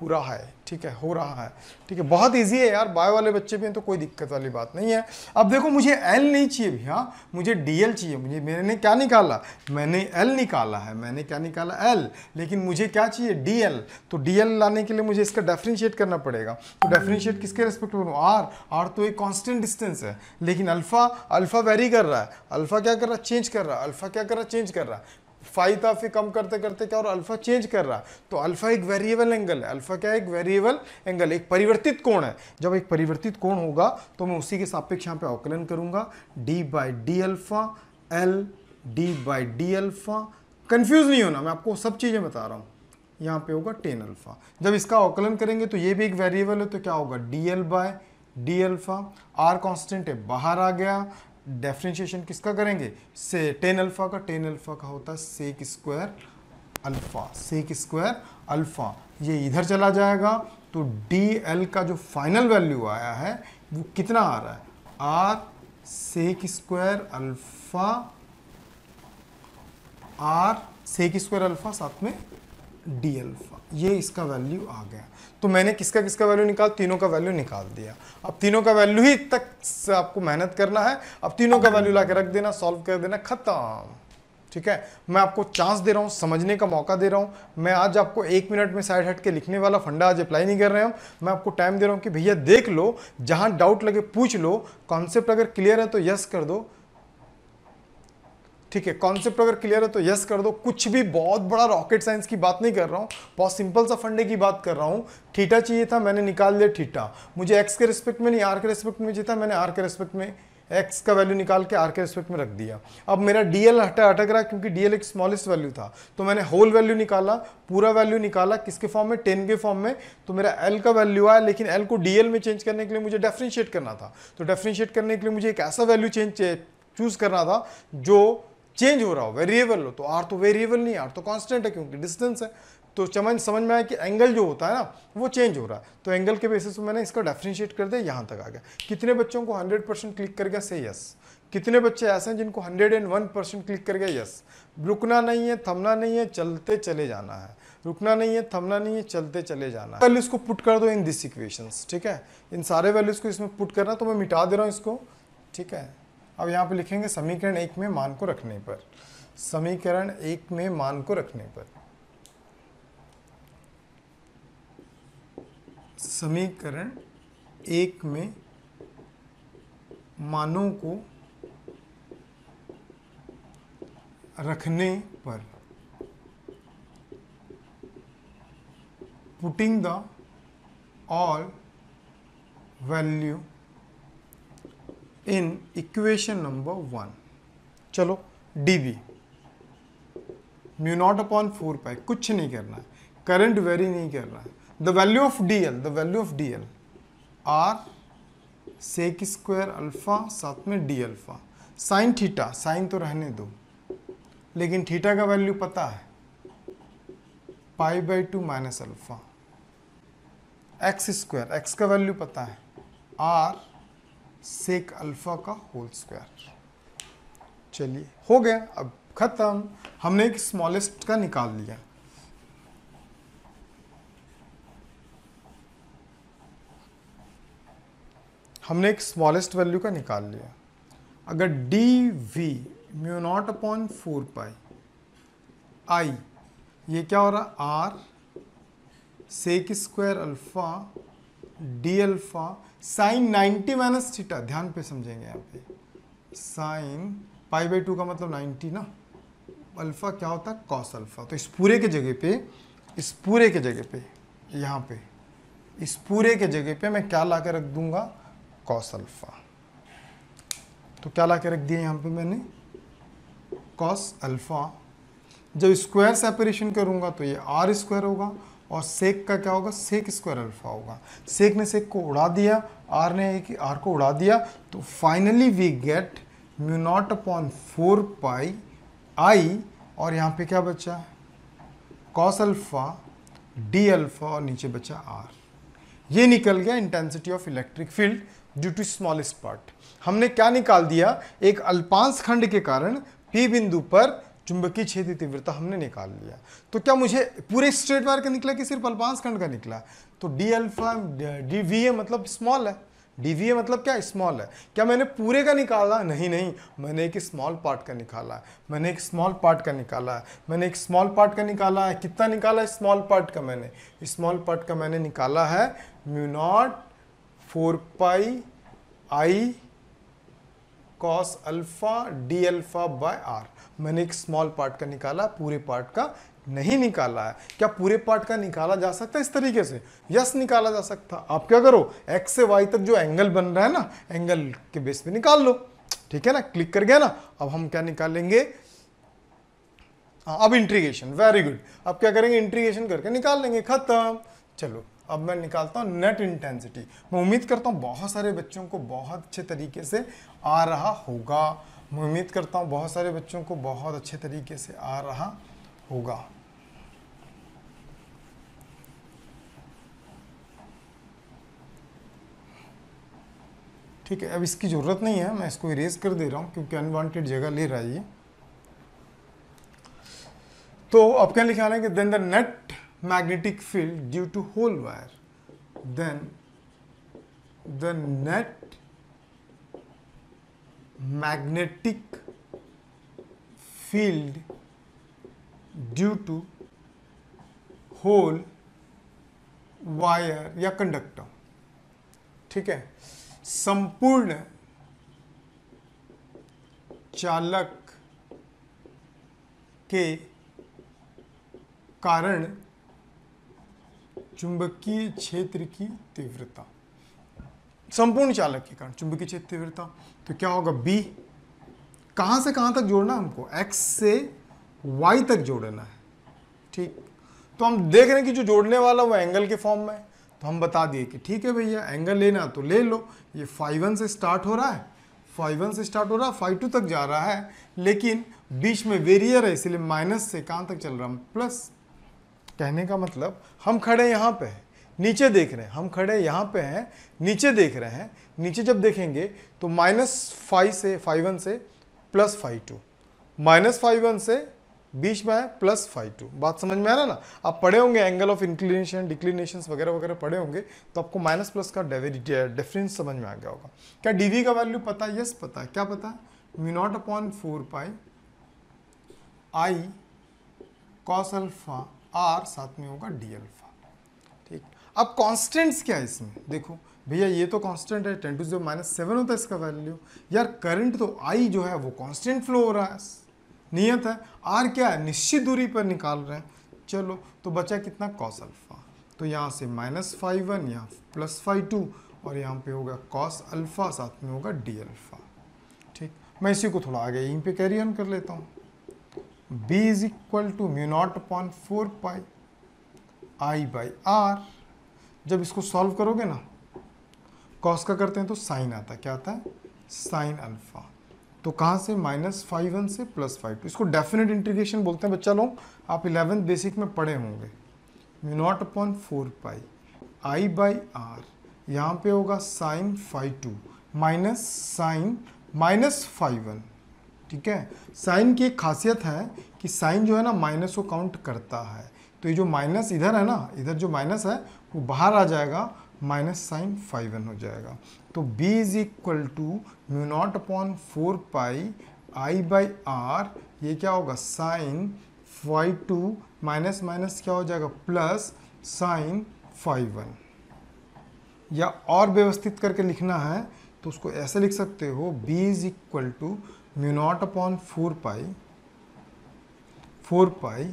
पूरा है ठीक है हो रहा है ठीक है बहुत ईजी है यार बायो वाले बच्चे भी हैं तो कोई दिक्कत वाली बात नहीं है अब देखो मुझे एल नहीं चाहिए भैया मुझे डी एल चाहिए मुझे मैंने क्या निकाला मैंने एल निकाला है मैंने क्या निकाला एल लेकिन मुझे क्या चाहिए डी एल तो डी एल लाने के लिए मुझे इसका डेफरेंशिएट करना पड़ेगा तो डेफरेंशिएट किसके रेस्पेक्ट में आर आर तो एक कॉन्स्टेंट डिस्टेंस है लेकिन अल्फ़ा अल्फ़ा वेरी कर रहा है अल्फ़ा क्या कर रहा है चेंज कर रहा है अल्फ़ा क्या कर रहा है चेंज कर रहा है फाइव था फिर कम करते करते क्या और अल्फा चेंज कर रहा है तो अल्फा एक वेरिएबल एंगल है अल्फा क्या है एक वेरिएबल एंगल एक परिवर्तित कोण है जब एक परिवर्तित कोण होगा तो मैं उसी के सापेक्ष यहाँ पे आकलन करूंगा D by D alpha L D by D alpha confuse नहीं होना मैं आपको सब चीज़ें बता रहा हूँ यहाँ पे होगा टेन अल्फ़ा जब इसका आकलन करेंगे तो ये भी एक वेरिएबल है तो क्या होगा D L by D alpha R constant है बाहर आ गया डेफ्रेंशिएशन किसका करेंगे से टेन अल्फ़ा का टेन अल्फ़ा का होता है sec square alpha sec square alpha ये इधर चला जाएगा तो डी एल का जो फाइनल वैल्यू आया है वो कितना आ रहा है R sec square alpha R sec square alpha साथ में डी अल्फ़ा ये इसका वैल्यू आ गया तो मैंने किसका किसका वैल्यू निकाल तीनों का वैल्यू निकाल दिया अब तीनों का वैल्यू ही तक आपको मेहनत करना है अब तीनों का वैल्यू ला के रख देना सॉल्व कर देना खत्म ठीक है मैं आपको चांस दे रहा हूँ समझने का मौका दे रहा हूँ मैं आज आपको एक मिनट में साइड हट के लिखने वाला फंडा आज अप्लाई नहीं कर रहे हम मैं आपको टाइम दे रहा हूँ कि भैया देख लो जहाँ डाउट लगे पूछ लो कॉन्सेप्ट अगर क्लियर है तो यस कर दो ठीक है कॉन्सेप्ट अगर क्लियर है तो यस कर दो कुछ भी बहुत बड़ा रॉकेट साइंस की बात नहीं कर रहा हूँ बहुत सिंपल सा फंडे की बात कर रहा हूँ ठीटा चाहिए था मैंने निकाल लिया ठीठा मुझे एक्स के रिस्पेक्ट में नहीं आर के रिस्पेक्ट में चाहिए था मैंने आर के रिस्पेक्ट में एक्स का वैल्यू निकाल के आर के रिस्पेक्ट में रख दिया अब मेरा डी एल हटा अटक रहा क्योंकि डीएल एक स्मॉलेस्ट वैल्यू था तो मैंने होल वैल्यू निकाला पूरा वैल्यू निकाला किसके फॉर्म में टेन के फॉर्म में तो मेरा एल का वैल्यू आया लेकिन एल को डी एल में चेंज करने के लिए मुझे डेफ्रेंशिएट करना था तो डेफ्रेंशिएट करने के लिए मुझे एक ऐसा वैल्यू चेंज चूज़ करना था जो चेंज हो रहा हो वेरिएबल हो तो आर तो वेरिएबल नहीं आर तो कांस्टेंट है क्योंकि डिस्टेंस है तो समझ समझ में आया कि एंगल जो होता है ना वो चेंज हो रहा है तो एंगल के बेसिस पर मैंने इसका डेफ्रिशिएट कर दिया यहाँ तक आ गया कितने बच्चों को 100 परसेंट क्लिक कर गया से यस कितने बच्चे ऐसे हैं जिनको 101 परसेंट क्लिक कर गया यस रुकना नहीं है थमना नहीं है चलते चले जाना है रुकना नहीं है थमना नहीं है चलते चले जाना है वैल्यूज़ को पुट कर दो इन दिस इक्वेशंस ठीक है इन सारे वैल्यूज़ को इसमें पुट करना तो मैं मिटा दे रहा हूँ इसको ठीक है अब यहाँ पे लिखेंगे समीकरण एक में मान को रखने पर समीकरण एक में मान को रखने पर समीकरण एक में मानों को रखने पर putting the all value in equation number one चलो D B mu naught upon four pi कुछ नहीं करना है करंट वेरी नहीं कर रहा है the value of D L the value of D L R sec square alpha साथ में D alpha sine theta sine तो रहने दो लेकिन थीटा का वैल्यू पता है pi by two minus alpha X square X का वैल्यू पता है आर सेक अल्फा का होल स्क्वायर चलिए हो गया अब खत्म हमने एक स्मॉलेस्ट का निकाल लिया हमने एक स्मॉलेस्ट वैल्यू का निकाल लिया अगर D V mu naught upon four pi I ये क्या हो रहा R sec square alpha D alpha sine 90 minus theta ध्यान पे समझेंगे यहाँ पे साइन पाई बाई टू का मतलब 90 ना अल्फ़ा क्या होता है कॉस अल्फ़ा तो इस पूरे के जगह पे इस पूरे के जगह पे यहाँ पे इस पूरे के जगह पे मैं क्या ला रख दूंगा कॉस अल्फ़ा तो क्या ला रख दिया यहाँ पे मैंने कॉस अल्फ़ा जब स्क्वायर सेपरेशन करूँगा तो ये आर स्क्वायर होगा और सेक का क्या होगा सेक स्क्वायर अल्फा होगा सेक ने सेक को उड़ा दिया आर ने एक आर को उड़ा दिया तो finally we get mu naught upon four pi I और यहाँ पे क्या बचा कॉस अल्फा डी अल्फा और नीचे बचा आर ये निकल गया intensity of electric field due to smallest part हमने क्या निकाल दिया एक अल्पांश खंड के कारण पी बिंदु पर चुंबकीय क्षेत्र तीव्रता हमने निकाल लिया तो क्या मुझे पूरे स्ट्रेट वायर का निकला कि सिर्फ अल्पांश खंड का निकला तो D alpha D V A मतलब स्मॉल है डी वी ए मतलब क्या स्मॉल है क्या मैंने पूरे का निकाला नहीं नहीं मैंने एक स्मॉल पार्ट का निकाला मैंने एक स्मॉल पार्ट का निकाला मैंने एक स्मॉल पार्ट का निकाला है कितना निकाला है स्मॉल पार्ट का मैंने स्मॉल पार्ट का मैंने निकाला है mu naught four pi I cos alpha D alpha by R मैंने एक स्मॉल पार्ट का निकाला पूरे पार्ट का नहीं निकाला है क्या पूरे पार्ट का निकाला जा सकता है इस तरीके से यस निकाला जा सकता आप क्या करो एक्स से वाई तक जो एंगल बन रहा है ना एंगल के बेस पे निकाल लो ठीक है ना क्लिक कर गया ना अब हम क्या निकालेंगे हाँ, अब इंट्रीगेशन वेरी गुड अब क्या करेंगे इंट्रीगेशन करके निकाल लेंगे खत्म चलो अब मैं निकालता हूँ नेट इंटेंसिटी मैं उम्मीद करता हूँ बहुत सारे बच्चों को बहुत अच्छे तरीके से आ रहा होगा मैं उम्मीद करता हूँ बहुत सारे बच्चों को बहुत अच्छे तरीके से आ रहा होगा ठीक है अब इसकी ज़रूरत नहीं है मैं इसको इरेज कर दे रहा हूँ क्योंकि अनवांटेड जगह ले रहा है ये तो अब क्या लिखा हैं कि then the net magnetic field due to whole wire, then the net magnetic field due to whole wire या कंडक्टर ठीक है संपूर्ण चालक के कारण चुंबकीय क्षेत्र की तीव्रता संपूर्ण चालक के कारण चुंबकीय क्षेत्र तीव्रता तो क्या होगा बी कहाँ से कहाँ तक जोड़ना हमको एक्स से वाई तक जोड़ना है ठीक तो हम देख रहे हैं कि जो जोड़ने वाला वो एंगल के फॉर्म में है तो हम बता दिए कि ठीक है भैया एंगल लेना तो ले लो ये फाइव वन से स्टार्ट हो रहा है फाइव वन से स्टार्ट हो रहा है फाइव टू तक जा रहा है लेकिन बीच में वेरियर है इसलिए माइनस से कहाँ तक चल रहा है प्लस कहने का मतलब हम खड़े यहाँ पे हैं नीचे देख रहे हैं हम खड़े यहाँ पे हैं नीचे देख रहे हैं नीचे जब देखेंगे तो माइनस फाइव से फाइव वन से plus five two minus five one से बीच में है प्लस फाइव टू बात समझ में आ रहा ना आप पढ़े होंगे एंगल ऑफ इंक्लिनेशन डिक्लिनेशन वगैरह वगैरह पढ़े होंगे तो आपको माइनस प्लस का डिफरेंस समझ में आ गया होगा क्या डी का वैल्यू पता है यस पता है क्या पता है V naught upon four pi I cos alpha R साथ में होगा डी अल्फा ठीक अब कॉन्स्टेंट्स क्या है इसमें देखो भैया ये तो कांस्टेंट है टेन टू जो माइनस सेवन होता है इसका वैल्यू यार करंट तो आई जो है वो कांस्टेंट फ्लो हो रहा है नियत है आर क्या है निश्चित दूरी पर निकाल रहे हैं चलो तो बचा कितना कॉस अल्फा तो यहाँ से माइनस फाइव वन यहाँ प्लस फाइव टू और यहाँ पे होगा कॉस अल्फा साथ में होगा डी अल्फा ठीक मैं इसी को थोड़ा आगे यहीं पर कैरी ऑन कर लेता हूँ b is equal to mu naught upon four pi I by R जब इसको सॉल्व करोगे ना कॉस का करते हैं तो साइन आता है क्या आता है साइन अल्फा तो कहाँ से माइनस फाइव वन से प्लस फाइव टू इसको डेफिनेट इंटीग्रेशन बोलते हैं बच्चा लोग आप इलेवेंथ बेसिक में पढ़े होंगे mu naught upon four pi I by R यहाँ पे होगा sine five two minus sine minus five one ठीक है साइन की एक खासियत है कि साइन जो है ना माइनस को काउंट करता है तो ये जो माइनस इधर है ना इधर जो माइनस है वो बाहर आ जाएगा माइनस साइन फाइव एन हो जाएगा तो B is equal to mu naught upon four pi I by R ये क्या होगा sine five two minus minus क्या हो जाएगा प्लस साइन फाइव वन या और व्यवस्थित करके लिखना है तो उसको ऐसे लिख सकते हो B is equal to mu naught upon 4 pi 4 pi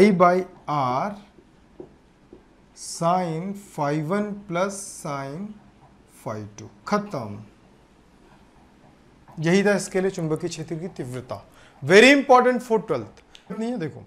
i by r sine five one plus sine five two खत्म यही था इसके लिए चुंबकीय क्षेत्र की तीव्रता वेरी इंपॉर्टेंट फॉर ट्वेल्थ नहीं है देखो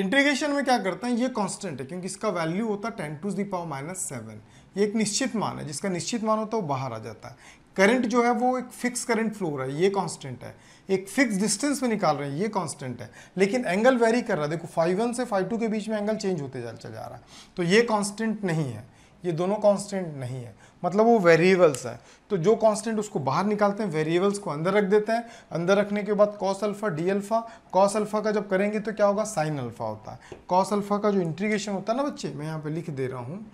इंटीग्रेशन में क्या करते हैं ये कांस्टेंट है क्योंकि इसका वैल्यू होता है ten to power minus seven ये एक निश्चित मान है जिसका निश्चित मान होता है वो बाहर आ जाता है करंट जो है वो एक फिक्स करंट फ्लो हो रहा है ये कांस्टेंट है एक फिक्स डिस्टेंस में निकाल रहे हैं ये कांस्टेंट है लेकिन एंगल वेरी कर रहा है देखो फाइव वन से फाइव टू के बीच में एंगल चेंज होते जा जा रहा है तो ये कांस्टेंट नहीं है ये दोनों कांस्टेंट नहीं है मतलब वो वेरिएबल्स हैं तो जो कांस्टेंट उसको बाहर निकालते हैं वेरिएबल्स को अंदर रख देते हैं अंदर रखने के बाद cos alpha D alpha cos alpha का जब करेंगे तो क्या होगा साइन अल्फा होता है कॉस अल्फा का जो इंट्रीगेशन होता है ना बच्चे मैं यहाँ पे लिख दे रहा हूँ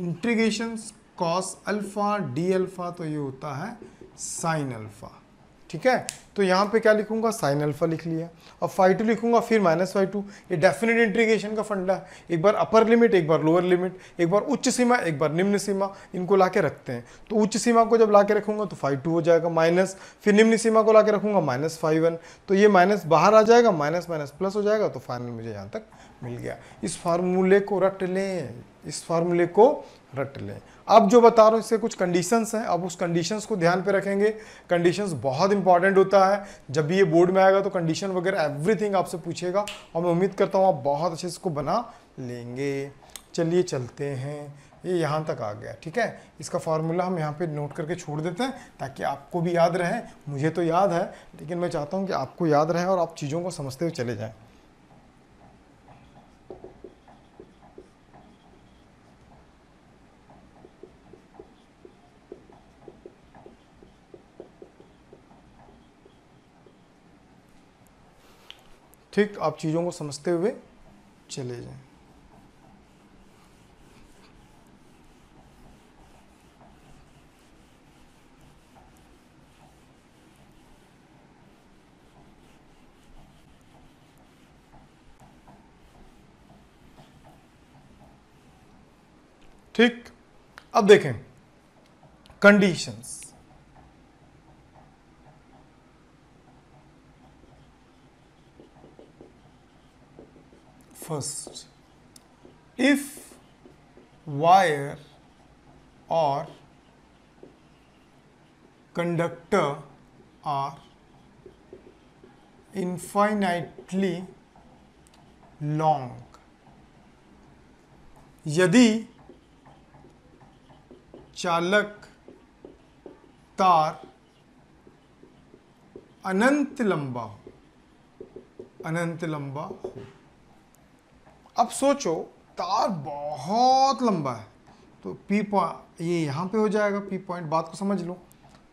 integration cos alpha D alpha तो ये होता है साइन अल्फ़ा ठीक है तो यहाँ पे क्या लिखूंगा साइन अल्फा लिख लिया और फाइव टू लिखूंगा फिर माइनस फाइव टू ये डेफिनेट इंट्रीगेशन का फंडा है एक बार अपर लिमिट एक बार लोअर लिमिट एक बार उच्च सीमा एक बार निम्न सीमा इनको ला के रखते हैं तो उच्च सीमा को जब ला के रखूंगा तो फाइव टू हो जाएगा माइनस फिर निम्न सीमा को ला के रखूंगा माइनस फाइव वन तो ये माइनस बाहर आ जाएगा माइनस माइनस प्लस हो जाएगा तो फाइनल मुझे यहाँ तक मिल गया इस फार्मूले को रट लें इस फार्मूले को रट लें अब जो बता रहा हूँ इसके कुछ कंडीशंस हैं अब उस कंडीशंस को ध्यान पे रखेंगे कंडीशंस बहुत इंपॉर्टेंट होता है जब भी ये बोर्ड में आएगा तो कंडीशन वगैरह एवरीथिंग आपसे पूछेगा और मैं उम्मीद करता हूँ आप बहुत अच्छे से इसको बना लेंगे चलिए चलते हैं ये यहाँ तक आ गया ठीक है इसका फार्मूला हम यहाँ पर नोट करके छोड़ देते हैं ताकि आपको भी याद रहे मुझे तो याद है लेकिन मैं चाहता हूँ कि आपको याद रहे और आप चीज़ों को समझते हुए चले जाएँ ठीक आप चीज़ों को समझते हुए चले जाएं ठीक अब देखें conditions first if wire or conductor are infinitely long यदि चालक तार अनंत लंबा अनंत लंबा हो अब सोचो तार बहुत लंबा है तो पी पॉइंट ये यहाँ पे हो जाएगा पी पॉइंट बात को समझ लो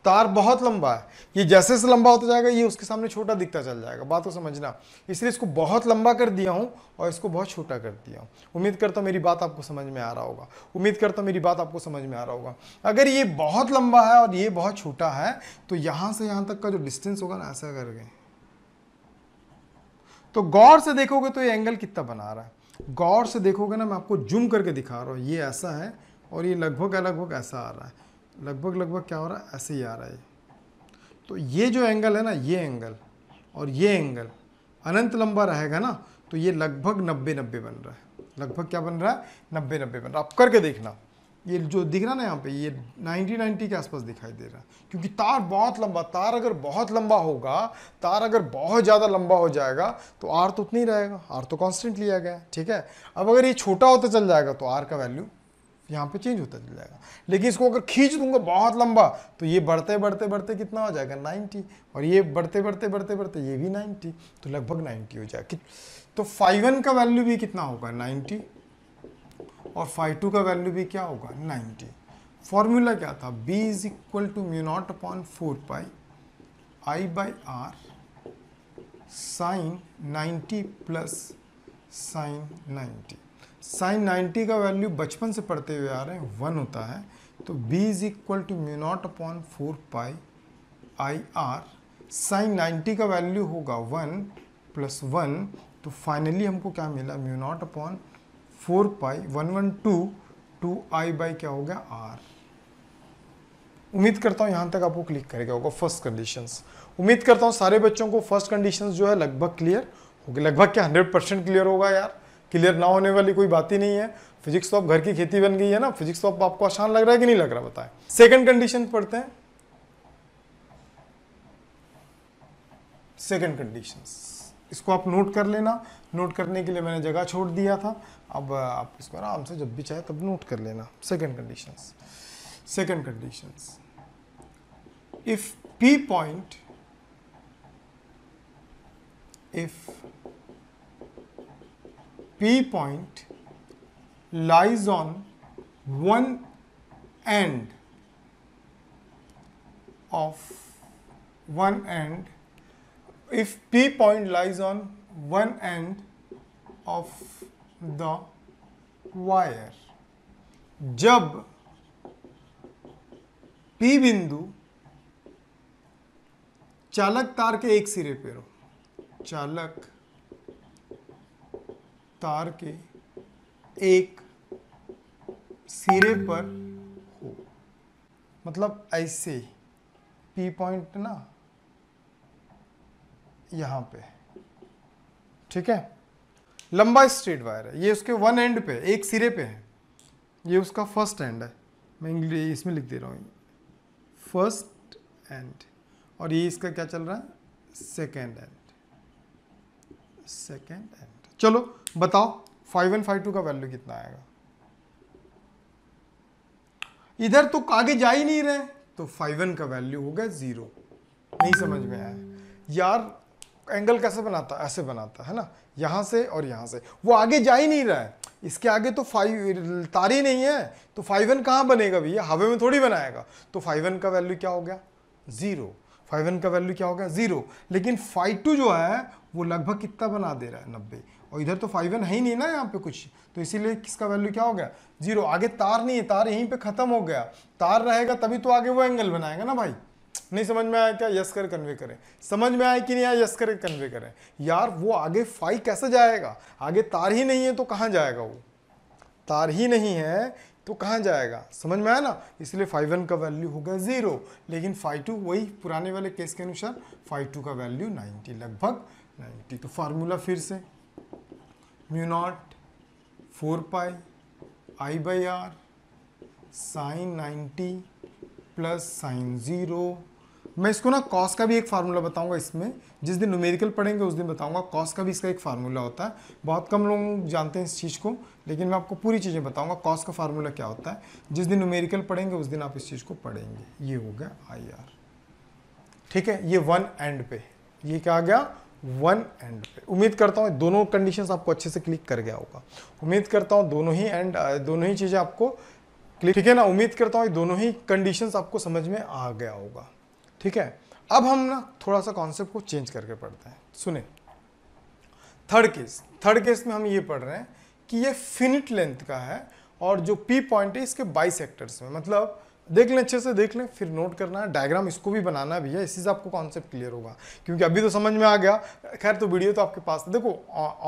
तार बहुत लंबा है ये जैसे जैसे लंबा होता जाएगा ये उसके सामने छोटा दिखता चल जाएगा बात को समझना इसलिए इसको बहुत लंबा कर दिया हूँ और इसको बहुत छोटा कर दिया हूँ उम्मीद करता हूँ मेरी बात आपको समझ में आ रहा होगा उम्मीद करता हूँ मेरी बात आपको समझ में आ रहा होगा अगर ये बहुत लंबा है और ये बहुत छोटा है तो यहाँ से यहाँ तक का जो डिस्टेंस होगा ना ऐसा कर गए तो गौर से देखोगे तो ये एंगल कितना बना रहा है गौर से देखोगे ना मैं आपको जूम करके दिखा रहा हूँ ये ऐसा है और ये लगभग लगभग ऐसा आ रहा है लगभग लगभग क्या हो रहा है ऐसे ही आ रहा है तो ये जो एंगल है ना ये एंगल और ये एंगल अनंत लंबा रहेगा ना तो ये लगभग नब्बे नब्बे बन रहा है लगभग क्या बन रहा है नब्बे नब्बे बन रहा है आप करके देखना ये जो दिख रहा ना यहाँ पे ये 90 90 के आसपास दिखाई दे रहा है क्योंकि तार बहुत लंबा तार अगर बहुत लंबा होगा तार अगर बहुत ज़्यादा लंबा हो जाएगा तो आर तो उतना ही रहेगा आर तो कांस्टेंट लिया गया ठीक है अब अगर ये छोटा होता चल जाएगा तो आर का वैल्यू यहाँ पे चेंज होता चल जाएगा लेकिन इसको अगर खींच दूंगा बहुत लंबा तो ये बढ़ते बढ़ते बढ़ते कितना हो जाएगा नाइन्टी और ये बढ़ते बढ़ते बढ़ते बढ़ते ये भी नाइन्टी तो लगभग नाइन्टी हो जाएगा तो फाइव का वैल्यू भी कितना होगा नाइन्टी और फाइव टू का वैल्यू भी क्या होगा नाइन्टी फॉर्मूला क्या था b is equal to mu naught upon four pi I by R sine ninety plus sine ninety sine ninety का वैल्यू बचपन से पढ़ते हुए आ रहे हैं वन होता है तो b is equal to mu naught upon four pi I R sine ninety का वैल्यू होगा वन प्लस वन तो फाइनली हमको क्या मिला mu naught upon four pi one one two two I by क्या हो गया आर उम्मीद करता हूँ यहाँ तक आपको क्लिक कर गया होगा फर्स्ट कंडीशंस उम्मीद करता हूँ सारे बच्चों को फर्स्ट कंडीशंस जो है लगभग क्लियर होगी लगभग क्या हंड्रेड परसेंट क्लियर होगा यार क्लियर ना होने वाली कोई बात ही नहीं है फिजिक्स तो आप घर की खेती बन गई है ना फिजिक्स तो आप आपको आसान लग रहा है कि नहीं लग रहा बताएं सेकंड कंडीशन पढ़ते हैं सेकंड कंडीशंस इसको आप नोट कर लेना नोट करने के लिए मैंने जगह छोड़ दिया था अब आप इसको आराम से जब भी चाहे तब नोट कर लेना second conditions second conditions if P point if p point lies on one end of one end if P point lies on one end of the wire जब P बिंदु चालक तार के एक सिरे पर हो चालक तार के एक सिरे पर हो मतलब ऐसे P पॉइंट ना यहाँ पे ठीक है लंबा स्ट्रेट वायर है ये उसके वन एंड पे एक सिरे पे है ये उसका फर्स्ट एंड है मैं इंग्लिश इसमें लिख दे रहा हूँ फर्स्ट एंड और ये इसका क्या चल रहा है सेकेंड एंड सेकेंड एंड चलो बताओ फाइव वन फाइव टू का वैल्यू कितना आएगा इधर तो आगे जा ही नहीं रहे तो फाइव वन का वैल्यू होगा जीरो नहीं समझ में आया यार एंगल कैसे बनाता है ऐसे बनाता है ना यहाँ से और यहाँ से वो आगे जा ही नहीं रहा है इसके आगे तो फाइव तार ही नहीं है तो फाइव वन कहाँ बनेगा भैया हवे में थोड़ी बनाएगा तो फाइव वन का वैल्यू क्या हो गया ज़ीरो फाइव वन का वैल्यू क्या हो गया ज़ीरो लेकिन फाइव टू जो है वो लगभग कितना बना दे रहा है नब्बे और इधर तो फाइव वन है ही नहीं ना यहाँ पे कुछ तो इसीलिए किसका वैल्यू क्या हो गया जीरो आगे तार नहीं है तार यहीं पर ख़त्म हो गया तार रहेगा तभी तो आगे वो एंगल बनाएगा ना भाई नहीं समझ में आया क्या यस कर कन्वे करें समझ में आया कि नहीं आया यस कर कन्वे करें यार वो आगे फाई कैसे जाएगा आगे तार ही नहीं है तो कहाँ जाएगा वो तार ही नहीं है तो कहाँ जाएगा समझ में आया ना इसलिए फाइव वन का वैल्यू होगा ज़ीरो लेकिन फाइव टू वही पुराने वाले केस के अनुसार फाइव टू का वैल्यू नाइन्टी लगभग नाइन्टी तो फार्मूला फिर से mu naught four pi I by R sine ninety plus sine zero मैं इसको ना कॉस का भी एक फार्मूला बताऊंगा इसमें जिस दिन न्यूमेरिकल पढ़ेंगे उस दिन बताऊंगा कॉस का भी इसका एक फार्मूला होता है बहुत कम लोग जानते हैं इस चीज़ को लेकिन मैं आपको पूरी चीज़ें बताऊंगा कॉस का फार्मूला क्या होता है जिस दिन न्यूमेरिकल पढ़ेंगे उस दिन आप इस चीज़ को पढ़ेंगे ये हो गया आई आर ठीक है ये वन एंड पे ये क्या आ गया वन एंड पे उम्मीद करता हूँ दोनों कंडीशन आपको अच्छे से क्लिक कर गया होगा उम्मीद करता हूँ दोनों ही एंड दोनों ही चीज़ें आपको क्लिक ठीक है ना उम्मीद करता हूँ दोनों ही कंडीशन आपको समझ में आ गया होगा ठीक है अब हम ना थोड़ा सा कॉन्सेप्ट को चेंज करके पढ़ते हैं सुने थर्ड केस थर्ड केस में हम ये पढ़ रहे हैं कि ये फिनिट लेंथ का है और जो पी पॉइंट है इसके बाई सेक्टर्स में मतलब देख लें अच्छे से देख लें फिर नोट करना है डायग्राम इसको भी बनाना भी है इससे आपको कॉन्सेप्ट क्लियर होगा क्योंकि अभी तो समझ में आ गया खैर तो वीडियो तो आपके पास है देखो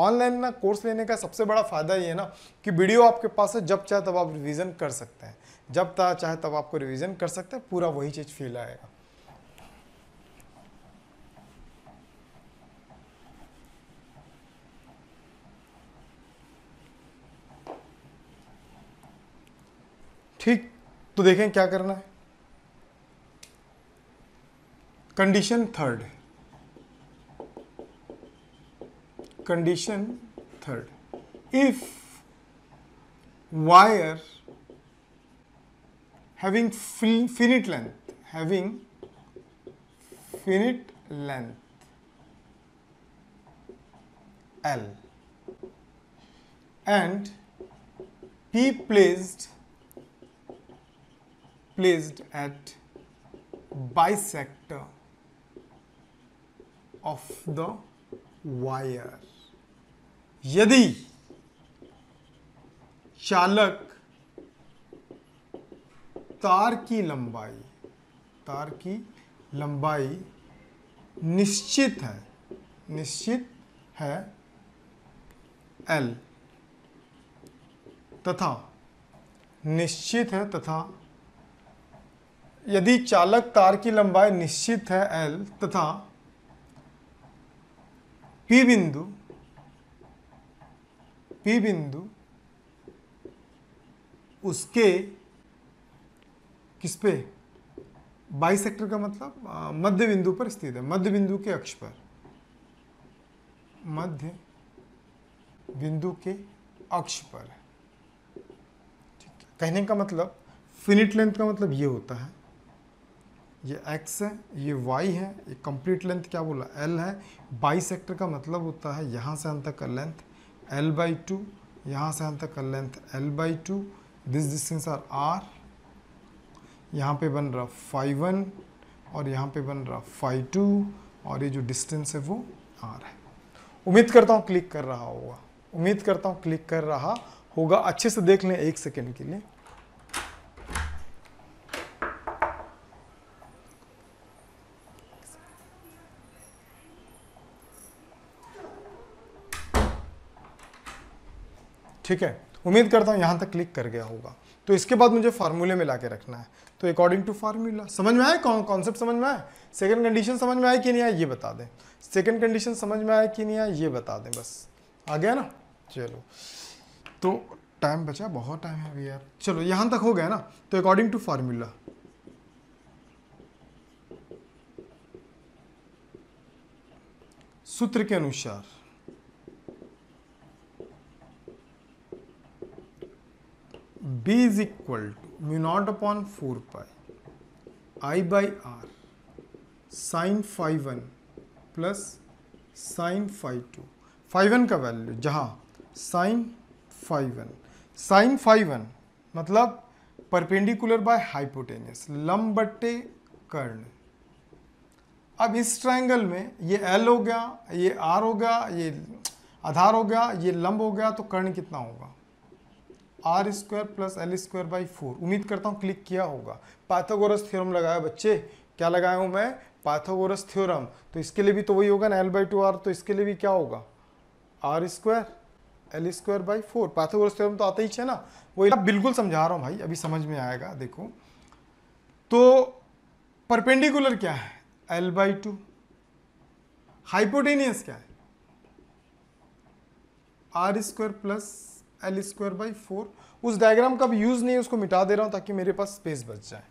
ऑनलाइन ना कोर्स लेने का सबसे बड़ा फ़ायदा ये है ना कि वीडियो आपके पास है जब चाहे तब आप रिविज़न कर सकते हैं जब चाहे तब आपको रिविज़न कर सकते हैं पूरा वही चीज़ फील आएगा ठीक तो देखें क्या करना है condition third condition third if wire having finite length having finite length L and P placed placed at bisector of the wire यदि चालक तार की लंबाई तार की लंबाई निश्चित है निश्चित है एल तथा निश्चित है तथा यदि चालक तार की लंबाई निश्चित है एल तथा पी बिंदु पी बिंदु उसके किस पे बाई सेक्टर का मतलब मध्य बिंदु पर स्थित है मध्य बिंदु के अक्ष पर मध्य बिंदु के अक्ष पर कहने का मतलब फिनिट लेंथ का मतलब ये होता है ये x है ये y है ये कंप्लीट लेंथ क्या बोला l है बाई सेक्टर का मतलब होता है यहाँ से अंत तक का लेंथ l बाई टू यहाँ से अंत तक का length l by two this distance R r यहाँ पे बन रहा फाइव वन और यहाँ पे बन रहा फाइव टू और ये जो डिस्टेंस है वो r है उम्मीद करता हूँ क्लिक कर रहा होगा उम्मीद करता हूँ क्लिक कर रहा होगा अच्छे से देख लें एक सेकेंड के लिए ठीक है उम्मीद करता हूँ यहाँ तक क्लिक कर गया होगा तो इसके बाद मुझे फार्मूले में ला के रखना है तो अकॉर्डिंग टू फार्मूला समझ में आए कौन कॉन्सेप्ट समझ में आए सेकंड कंडीशन समझ में आए कि नहीं आए ये बता दें सेकंड कंडीशन समझ में आए कि नहीं आए ये बता दें बस आ गया ना चलो तो टाइम बचा बहुत टाइम है अभी यार चलो यहाँ तक हो गया ना तो अकॉर्डिंग टू फार्मूला सूत्र के अनुसार b is equal to mu naught upon 4 pi i by r sin phi 1 plus sin phi 2 phi 1 ka value jahan sin phi 1 sin phi 1 matlab perpendicular by hypotenuse lamb batte कर्ण अब इस triangle में ये L हो गया ये are हो गया ये आधार हो गया ये लंब हो गया तो कर्ण कितना होगा R square plus L square by four उम्मीद करता हूँ क्लिक किया होगा पाथोगोरस थ्योरम लगाया बच्चे क्या लगाया हूँ मैं पाथोगोरस थ्योरम तो इसके लिए भी तो वही होगा ना एल बाई टू आर तो इसके लिए भी क्या होगा R square L square by four Pythagoras theorem तो आता ही है ना वही बिल्कुल समझा रहा हूँ भाई अभी समझ में आएगा देखो तो परपेंडिकुलर क्या है एल बाई टू हाइपोटेनियस क्या है R square plus L square by four उस डायग्राम का भी यूज़ नहीं है उसको मिटा दे रहा हूं ताकि मेरे पास स्पेस बच जाए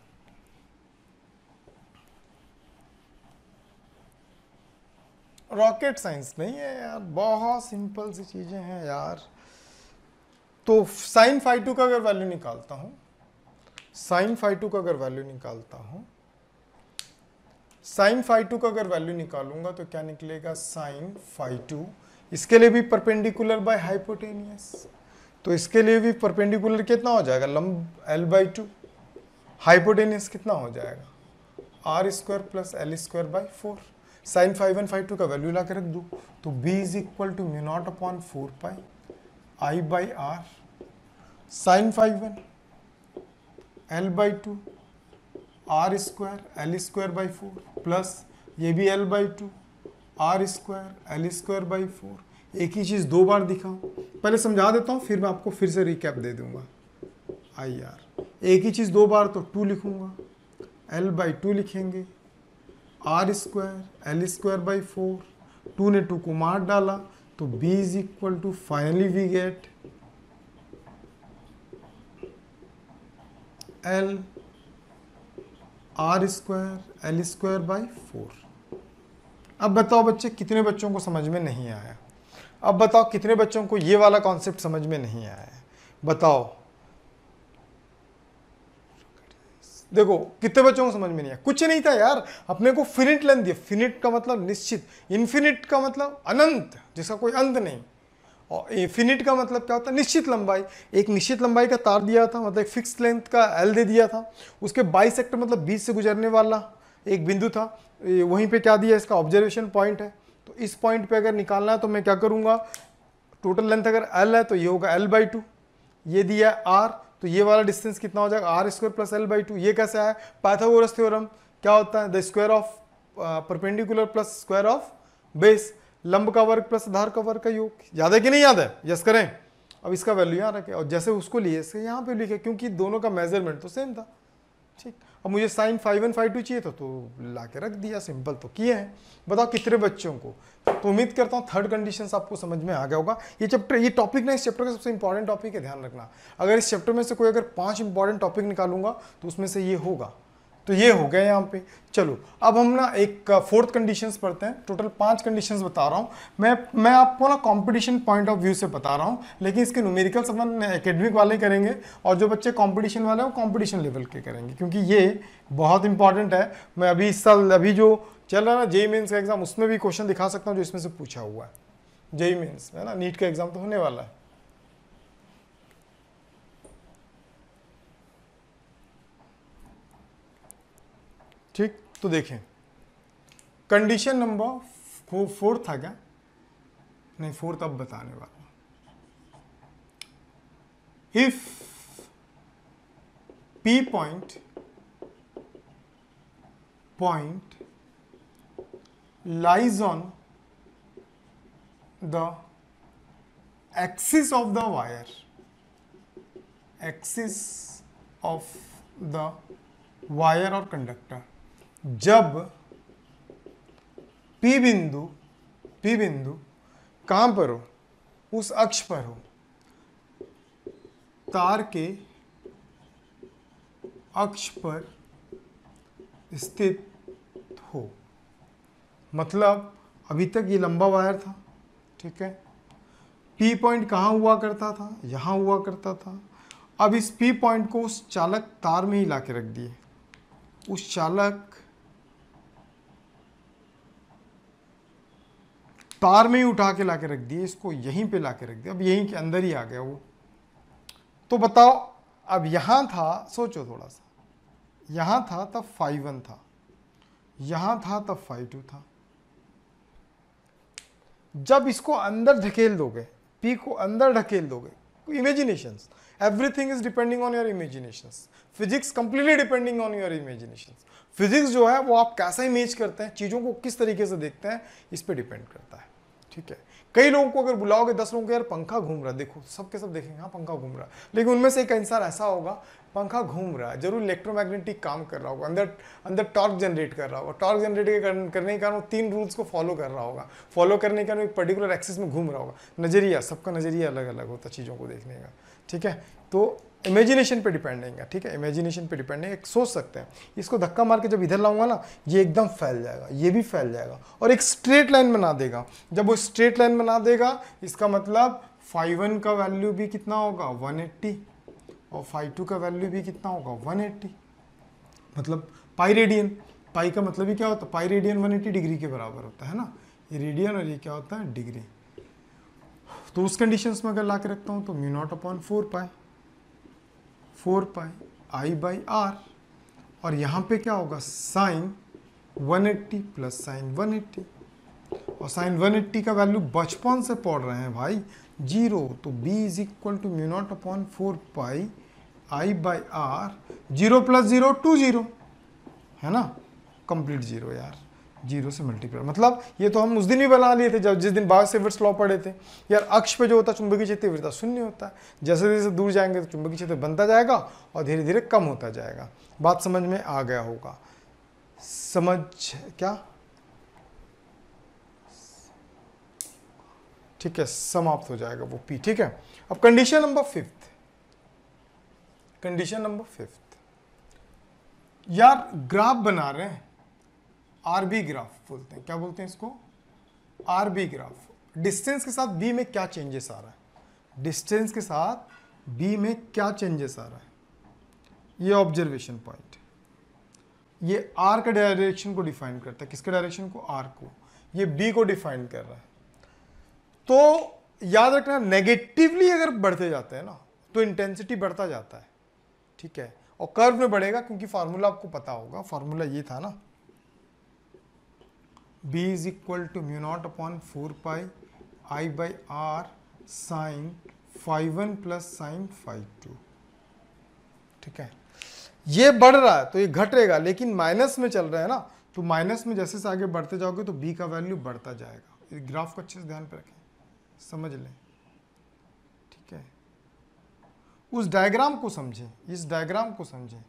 रॉकेट साइंस नहीं है यार बहुत सिंपल सी चीज़ें हैं यार तो साइन फाइव टू का अगर वैल्यू निकालता हूं साइन फाइव टू का अगर वैल्यू निकालता हूं साइन फाइव टू का अगर वैल्यू निकालूंगा तो क्या निकलेगा साइन फाइव टू इसके लिए भी परपेंडिकुलर बाय हाइपोटेनियस तो इसके लिए भी परपेंडिकुलर कितना हो जाएगा लंब एल बाई टू हाइपोटेनियस कितना हो जाएगा R square plus L square by four sine five one five two का वैल्यू ला के रख दो तो B is equal to mu naught upon four pi I by R sine five one L by two R square L square by four plus ये भी L by two R square L square by four एक ही चीज़ दो बार दिखाऊं पहले समझा देता हूँ फिर मैं आपको फिर से रिकैप दे दूंगा आई आर एक ही चीज़ दो बार तो टू लिखूंगा एल बाई टू लिखेंगे R square L square by four two ने टू को मार डाला तो B is equal to finally we get L R square L square by four अब बताओ बच्चे कितने बच्चों को समझ में नहीं आया अब बताओ कितने बच्चों को ये वाला कॉन्सेप्ट समझ में नहीं आया है बताओ देखो कितने बच्चों को समझ में नहीं आया कुछ नहीं था यार अपने को फिनिट लेंथ दिया फिनिट का मतलब निश्चित इन्फिनिट का मतलब अनंत जिसका कोई अंत नहीं और इन्फिनिट का मतलब क्या होता है निश्चित लंबाई एक निश्चित लंबाई का तार दिया था मतलब एक फिक्स लेंथ का एल दे दिया था उसके बाई सेक्टर मतलब बीच से गुजरने वाला एक बिंदु था वहीं पे क्या दिया इसका ऑब्जर्वेशन पॉइंट है तो इस पॉइंट पे अगर निकालना है तो मैं क्या करूँगा टोटल लेंथ अगर एल है तो ये होगा एल बाई टू ये दिया है आर तो ये वाला डिस्टेंस कितना हो जाएगा R square plus L by two ये कैसे आया पैथागोरस थ्योरम क्या होता है the square of perpendicular plus square of base लंब का वर्ग प्लस आधार का वर्ग का योग याद है कि नहीं याद है यस करें अब इसका वैल्यू यहाँ रखें और जैसे उसको लिए इसके यहाँ पे लिखे क्योंकि दोनों का मेजरमेंट तो सेम था ठीक अब मुझे sine five one five two चाहिए था तो ला के रख दिया सिंपल तो किए हैं बताओ कितने बच्चों को तो उम्मीद करता हूँ थर्ड कंडीशन आपको समझ में आ गया होगा ये चैप्टर ये टॉपिक ना इस चैप्टर का सबसे इंपॉर्टेंट टॉपिक है ध्यान रखना अगर इस चैप्टर में से कोई अगर पाँच इंपॉर्टेंट टॉपिक निकालूंगा तो उसमें से ये होगा तो ये हो गया यहाँ पे चलो अब हम ना एक फोर्थ कंडीशंस पढ़ते हैं टोटल पांच कंडीशंस बता रहा हूँ मैं मैं आपको ना कंपटीशन पॉइंट ऑफ व्यू से बता रहा हूँ लेकिन इसके न्यूमेरिकल अपन एकेडमिक वाले करेंगे और जो बच्चे कंपटीशन वाले हैं वो कॉम्पिटिशन लेवल के करेंगे क्योंकि ये बहुत इंपॉर्टेंट है मैं अभी इस साल अभी जो चल रहा है ना जेई मेन्स का एग्जाम उसमें भी क्वेश्चन दिखा सकता हूँ जो इसमें से पूछा हुआ है जेई मेन्स है ना नीट का एग्जाम तो होने वाला है ठीक तो देखें कंडीशन नंबर फोर था क्या नहीं फोर्थ तो अब बताने वाला if P point point lies on the axis of the wire axis of the wire और कंडक्टर जब P बिंदु P बिंदु कहाँ पर हो उस अक्ष पर हो तार के अक्ष पर स्थित हो मतलब अभी तक ये लंबा वायर था ठीक है पी पॉइंट कहाँ हुआ करता था यहाँ हुआ करता था अब इस पी पॉइंट को उस चालक तार में ही ला रख दिए उस चालक तार में ही उठा के ला के रख दिए इसको यहीं पे ला के रख दिया अब यहीं के अंदर ही आ गया वो तो बताओ अब यहाँ था सोचो थोड़ा सा यहाँ था तब फाइव वन था यहाँ था तब फाइव टू था जब इसको अंदर ढकेल दोगे पी को अंदर ढकेल दोगे imagination everything is depending on your imagination physics completely depending on your imagination physics जो है वो आप कैसा इमेज करते हैं चीज़ों को किस तरीके से देखते हैं इस पर डिपेंड करता है ठीक है कई लोगों को अगर बुलाओगे दस लोगों के यार पंखा घूम रहा देखो सबके सब देखेंगे हाँ पंखा घूम रहा लेकिन उनमें से एक इंसान ऐसा होगा पंखा घूम रहा है जरूर इलेक्ट्रोमैग्नेटिक काम कर रहा होगा अंदर अंदर टॉर्क जनरेट कर रहा होगा टॉर्क जनरेट करने के कारण वो तीन रूल्स को फॉलो कर रहा होगा फॉलो करने के कारण एक पर्टिकुलर एक्सेस में घूम रहा होगा नज़रिया सबका नज़रिया अलग अलग होता है चीज़ों को देखने का ठीक है तो इमेजिनेशन पे डिपेंड रहेगा ठीक है इमेजिनेशन पे डिपेंड रहेगा सोच सकते हैं इसको धक्का मार के जब इधर लाऊंगा ना ये एकदम फैल जाएगा ये भी फैल जाएगा और एक स्ट्रेट लाइन बना देगा जब वो स्ट्रेट लाइन बना देगा इसका मतलब फाइव वन का वैल्यू भी कितना होगा वन एट्टी और फाइव टू का वैल्यू भी कितना होगा वन एट्टी मतलब पाई रेडियन पाई का मतलब ही क्या होता है pi radian one eighty degree के बराबर होता है ना ये रेडियन और ये क्या होता है डिग्री तो उस कंडीशंस में अगर ला के रखता हूँ तो mu naught upon four pi four pi I by R और यहाँ पे क्या होगा साइन 180 प्लस साइन वन और साइन 180 का वैल्यू बचपन से पढ़ रहे हैं भाई जीरो तो b is equal to mu naught upon four pi I by R zero plus zero to zero है ना कंप्लीट जीरो यार जीरो से मल्टीप्लाई मतलब ये तो हम उस दिन भी बना लिए थे जब जिस दिन बाघ वर्ष लॉ पढ़े थे यार अक्ष पे जो होता है चुंबकीय क्षेत्र शून्य होता है जैसे जैसे दूर जाएंगे तो चुंबकीय क्षेत्र बनता जाएगा और धीरे धीरे कम होता जाएगा बात समझ में आ गया होगा समझ क्या ठीक है समाप्त हो जाएगा वो पी ठीक है अब condition number fifth condition number fifth यार ग्राफ बना रहे हैं आरबी ग्राफ बोलते हैं क्या बोलते हैं इसको आरबी ग्राफ डिस्टेंस के साथ बी में क्या चेंजेस आ रहा है डिस्टेंस के साथ बी में क्या चेंजेस आ रहा है ये ऑब्जर्वेशन पॉइंट ये आर का डायरेक्शन को डिफाइन करता है किसके डायरेक्शन को आर को ये बी को डिफाइन कर रहा है तो याद रखना नेगेटिवली अगर बढ़ते जाते हैं ना तो इंटेंसिटी बढ़ता जाता है ठीक है और कर्व में बढ़ेगा क्योंकि फार्मूला आपको पता होगा फार्मूला ये था ना b is equal to mu naught upon 4 pi i by r sine five one plus sine five two ठीक है ये बढ़ रहा है तो ये घटेगा लेकिन माइनस में चल रहा है ना तो माइनस में जैसे से आगे बढ़ते जाओगे तो बी का वैल्यू बढ़ता जाएगा ग्राफ को अच्छे से ध्यान पर रखें समझ लें ठीक है उस डायग्राम को समझें इस डायग्राम को समझें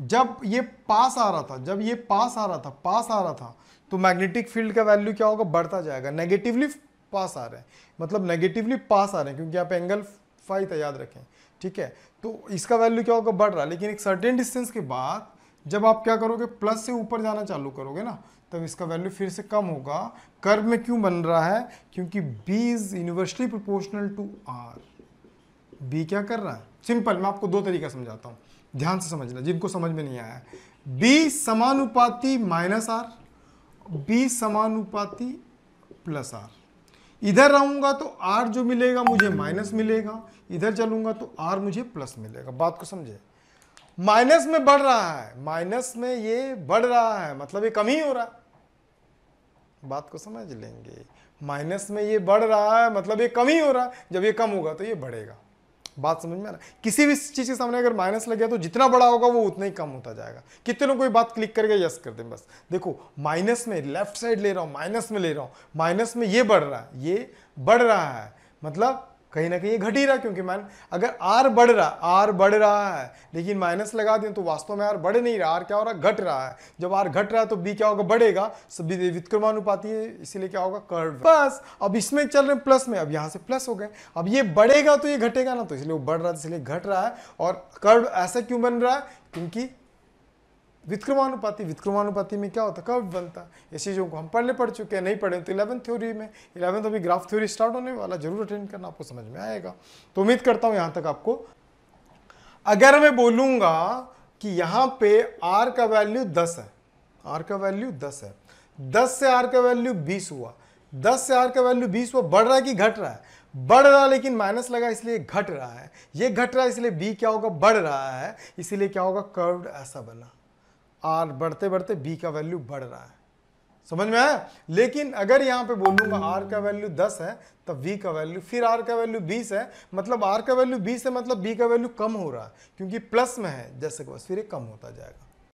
जब ये पास आ रहा था जब ये पास आ रहा था पास आ रहा था तो मैग्नेटिक फील्ड का वैल्यू क्या होगा बढ़ता जाएगा नेगेटिवली पास आ रहे हैं मतलब नेगेटिवली पास आ रहे हैं क्योंकि आप एंगल फाइव था याद रखें ठीक है तो इसका वैल्यू क्या होगा बढ़ रहा है लेकिन एक सर्टेन डिस्टेंस के बाद जब आप क्या करोगे प्लस से ऊपर जाना चालू करोगे ना तब इसका वैल्यू फिर से कम होगा कर्व में क्यों बन रहा है क्योंकि b is universally proportional to r b क्या कर रहा है सिंपल मैं आपको दो तरीका समझाता हूँ ध्यान से समझना जिनको समझ में नहीं आया बी समानुपाती माइनस आर बी समानुपाती प्लस आर इधर रहूंगा तो आर जो मिलेगा मुझे माइनस मिलेगा इधर चलूंगा तो आर मुझे प्लस मिलेगा बात को समझे माइनस में बढ़ रहा है माइनस में ये बढ़ रहा है मतलब ये कम ही हो रहा है बात को समझ लेंगे माइनस में ये बढ़ रहा है मतलब ये कम ही हो रहा है जब ये कम होगा तो ये बढ़ेगा बात समझ में है किसी भी चीज़ के सामने अगर माइनस लग गया तो जितना बड़ा होगा वो उतना ही कम होता जाएगा कितने लोग कोई बात क्लिक करके यस कर दें बस देखो माइनस में लेफ्ट साइड ले रहा हूँ माइनस में ले रहा हूँ माइनस में ये बढ़ रहा है ये बढ़ रहा है मतलब कहीं ना कहीं घट ही रहा क्योंकि मान अगर आर बढ़ रहा आर बढ़ रहा है लेकिन माइनस लगा दें तो वास्तव में आर बढ़ नहीं रहा आर क्या हो रहा घट रहा है जब आर घट रहा है तो बी क्या होगा बढ़ेगा विक्रमानुपाती है इसीलिए क्या होगा कर्व बस अब इसमें चल रहे प्लस में अब यहाँ से प्लस हो गए अब ये बढ़ेगा तो ये घटेगा ना तो इसलिए वो बढ़ रहा है इसलिए घट रहा है और कर्व ऐसा क्यों बन रहा है क्योंकि विक्रमानुपाति विक्रमानुपाति में क्या होता है कब बनता है ऐसी चीज़ों को हम पढ़ने पढ़ चुके हैं नहीं पढ़े तो इलेवन थ्योरी में इलेवन अभी ग्राफ थ्योरी स्टार्ट होने वाला जरूर अटेंड करना आपको समझ में आएगा तो उम्मीद करता हूँ यहाँ तक आपको अगर मैं बोलूंगा कि यहाँ पे आर का वैल्यू दस है आर का वैल्यू दस है दस से आर का वैल्यू बीस हुआ दस से आर का वैल्यू बीस हुआ बढ़ रहा है कि घट रहा है बढ़ रहा लेकिन माइनस लगा इसलिए घट रहा है ये घट रहा है इसलिए बी क्या होगा बढ़ रहा है इसीलिए क्या होगा कर्व्ड ऐसा बना आर बढ़ते बढ़ते बी का वैल्यू बढ़ रहा है समझ में आया लेकिन अगर यहाँ पे बोलूंगा आर का वैल्यू 10 है तब वी का वैल्यू फिर आर का वैल्यू 20 है मतलब आर का वैल्यू 20 है मतलब बी का वैल्यू कम हो रहा है क्योंकि प्लस में है जैसे कि बस फिर ये कम होता जाएगा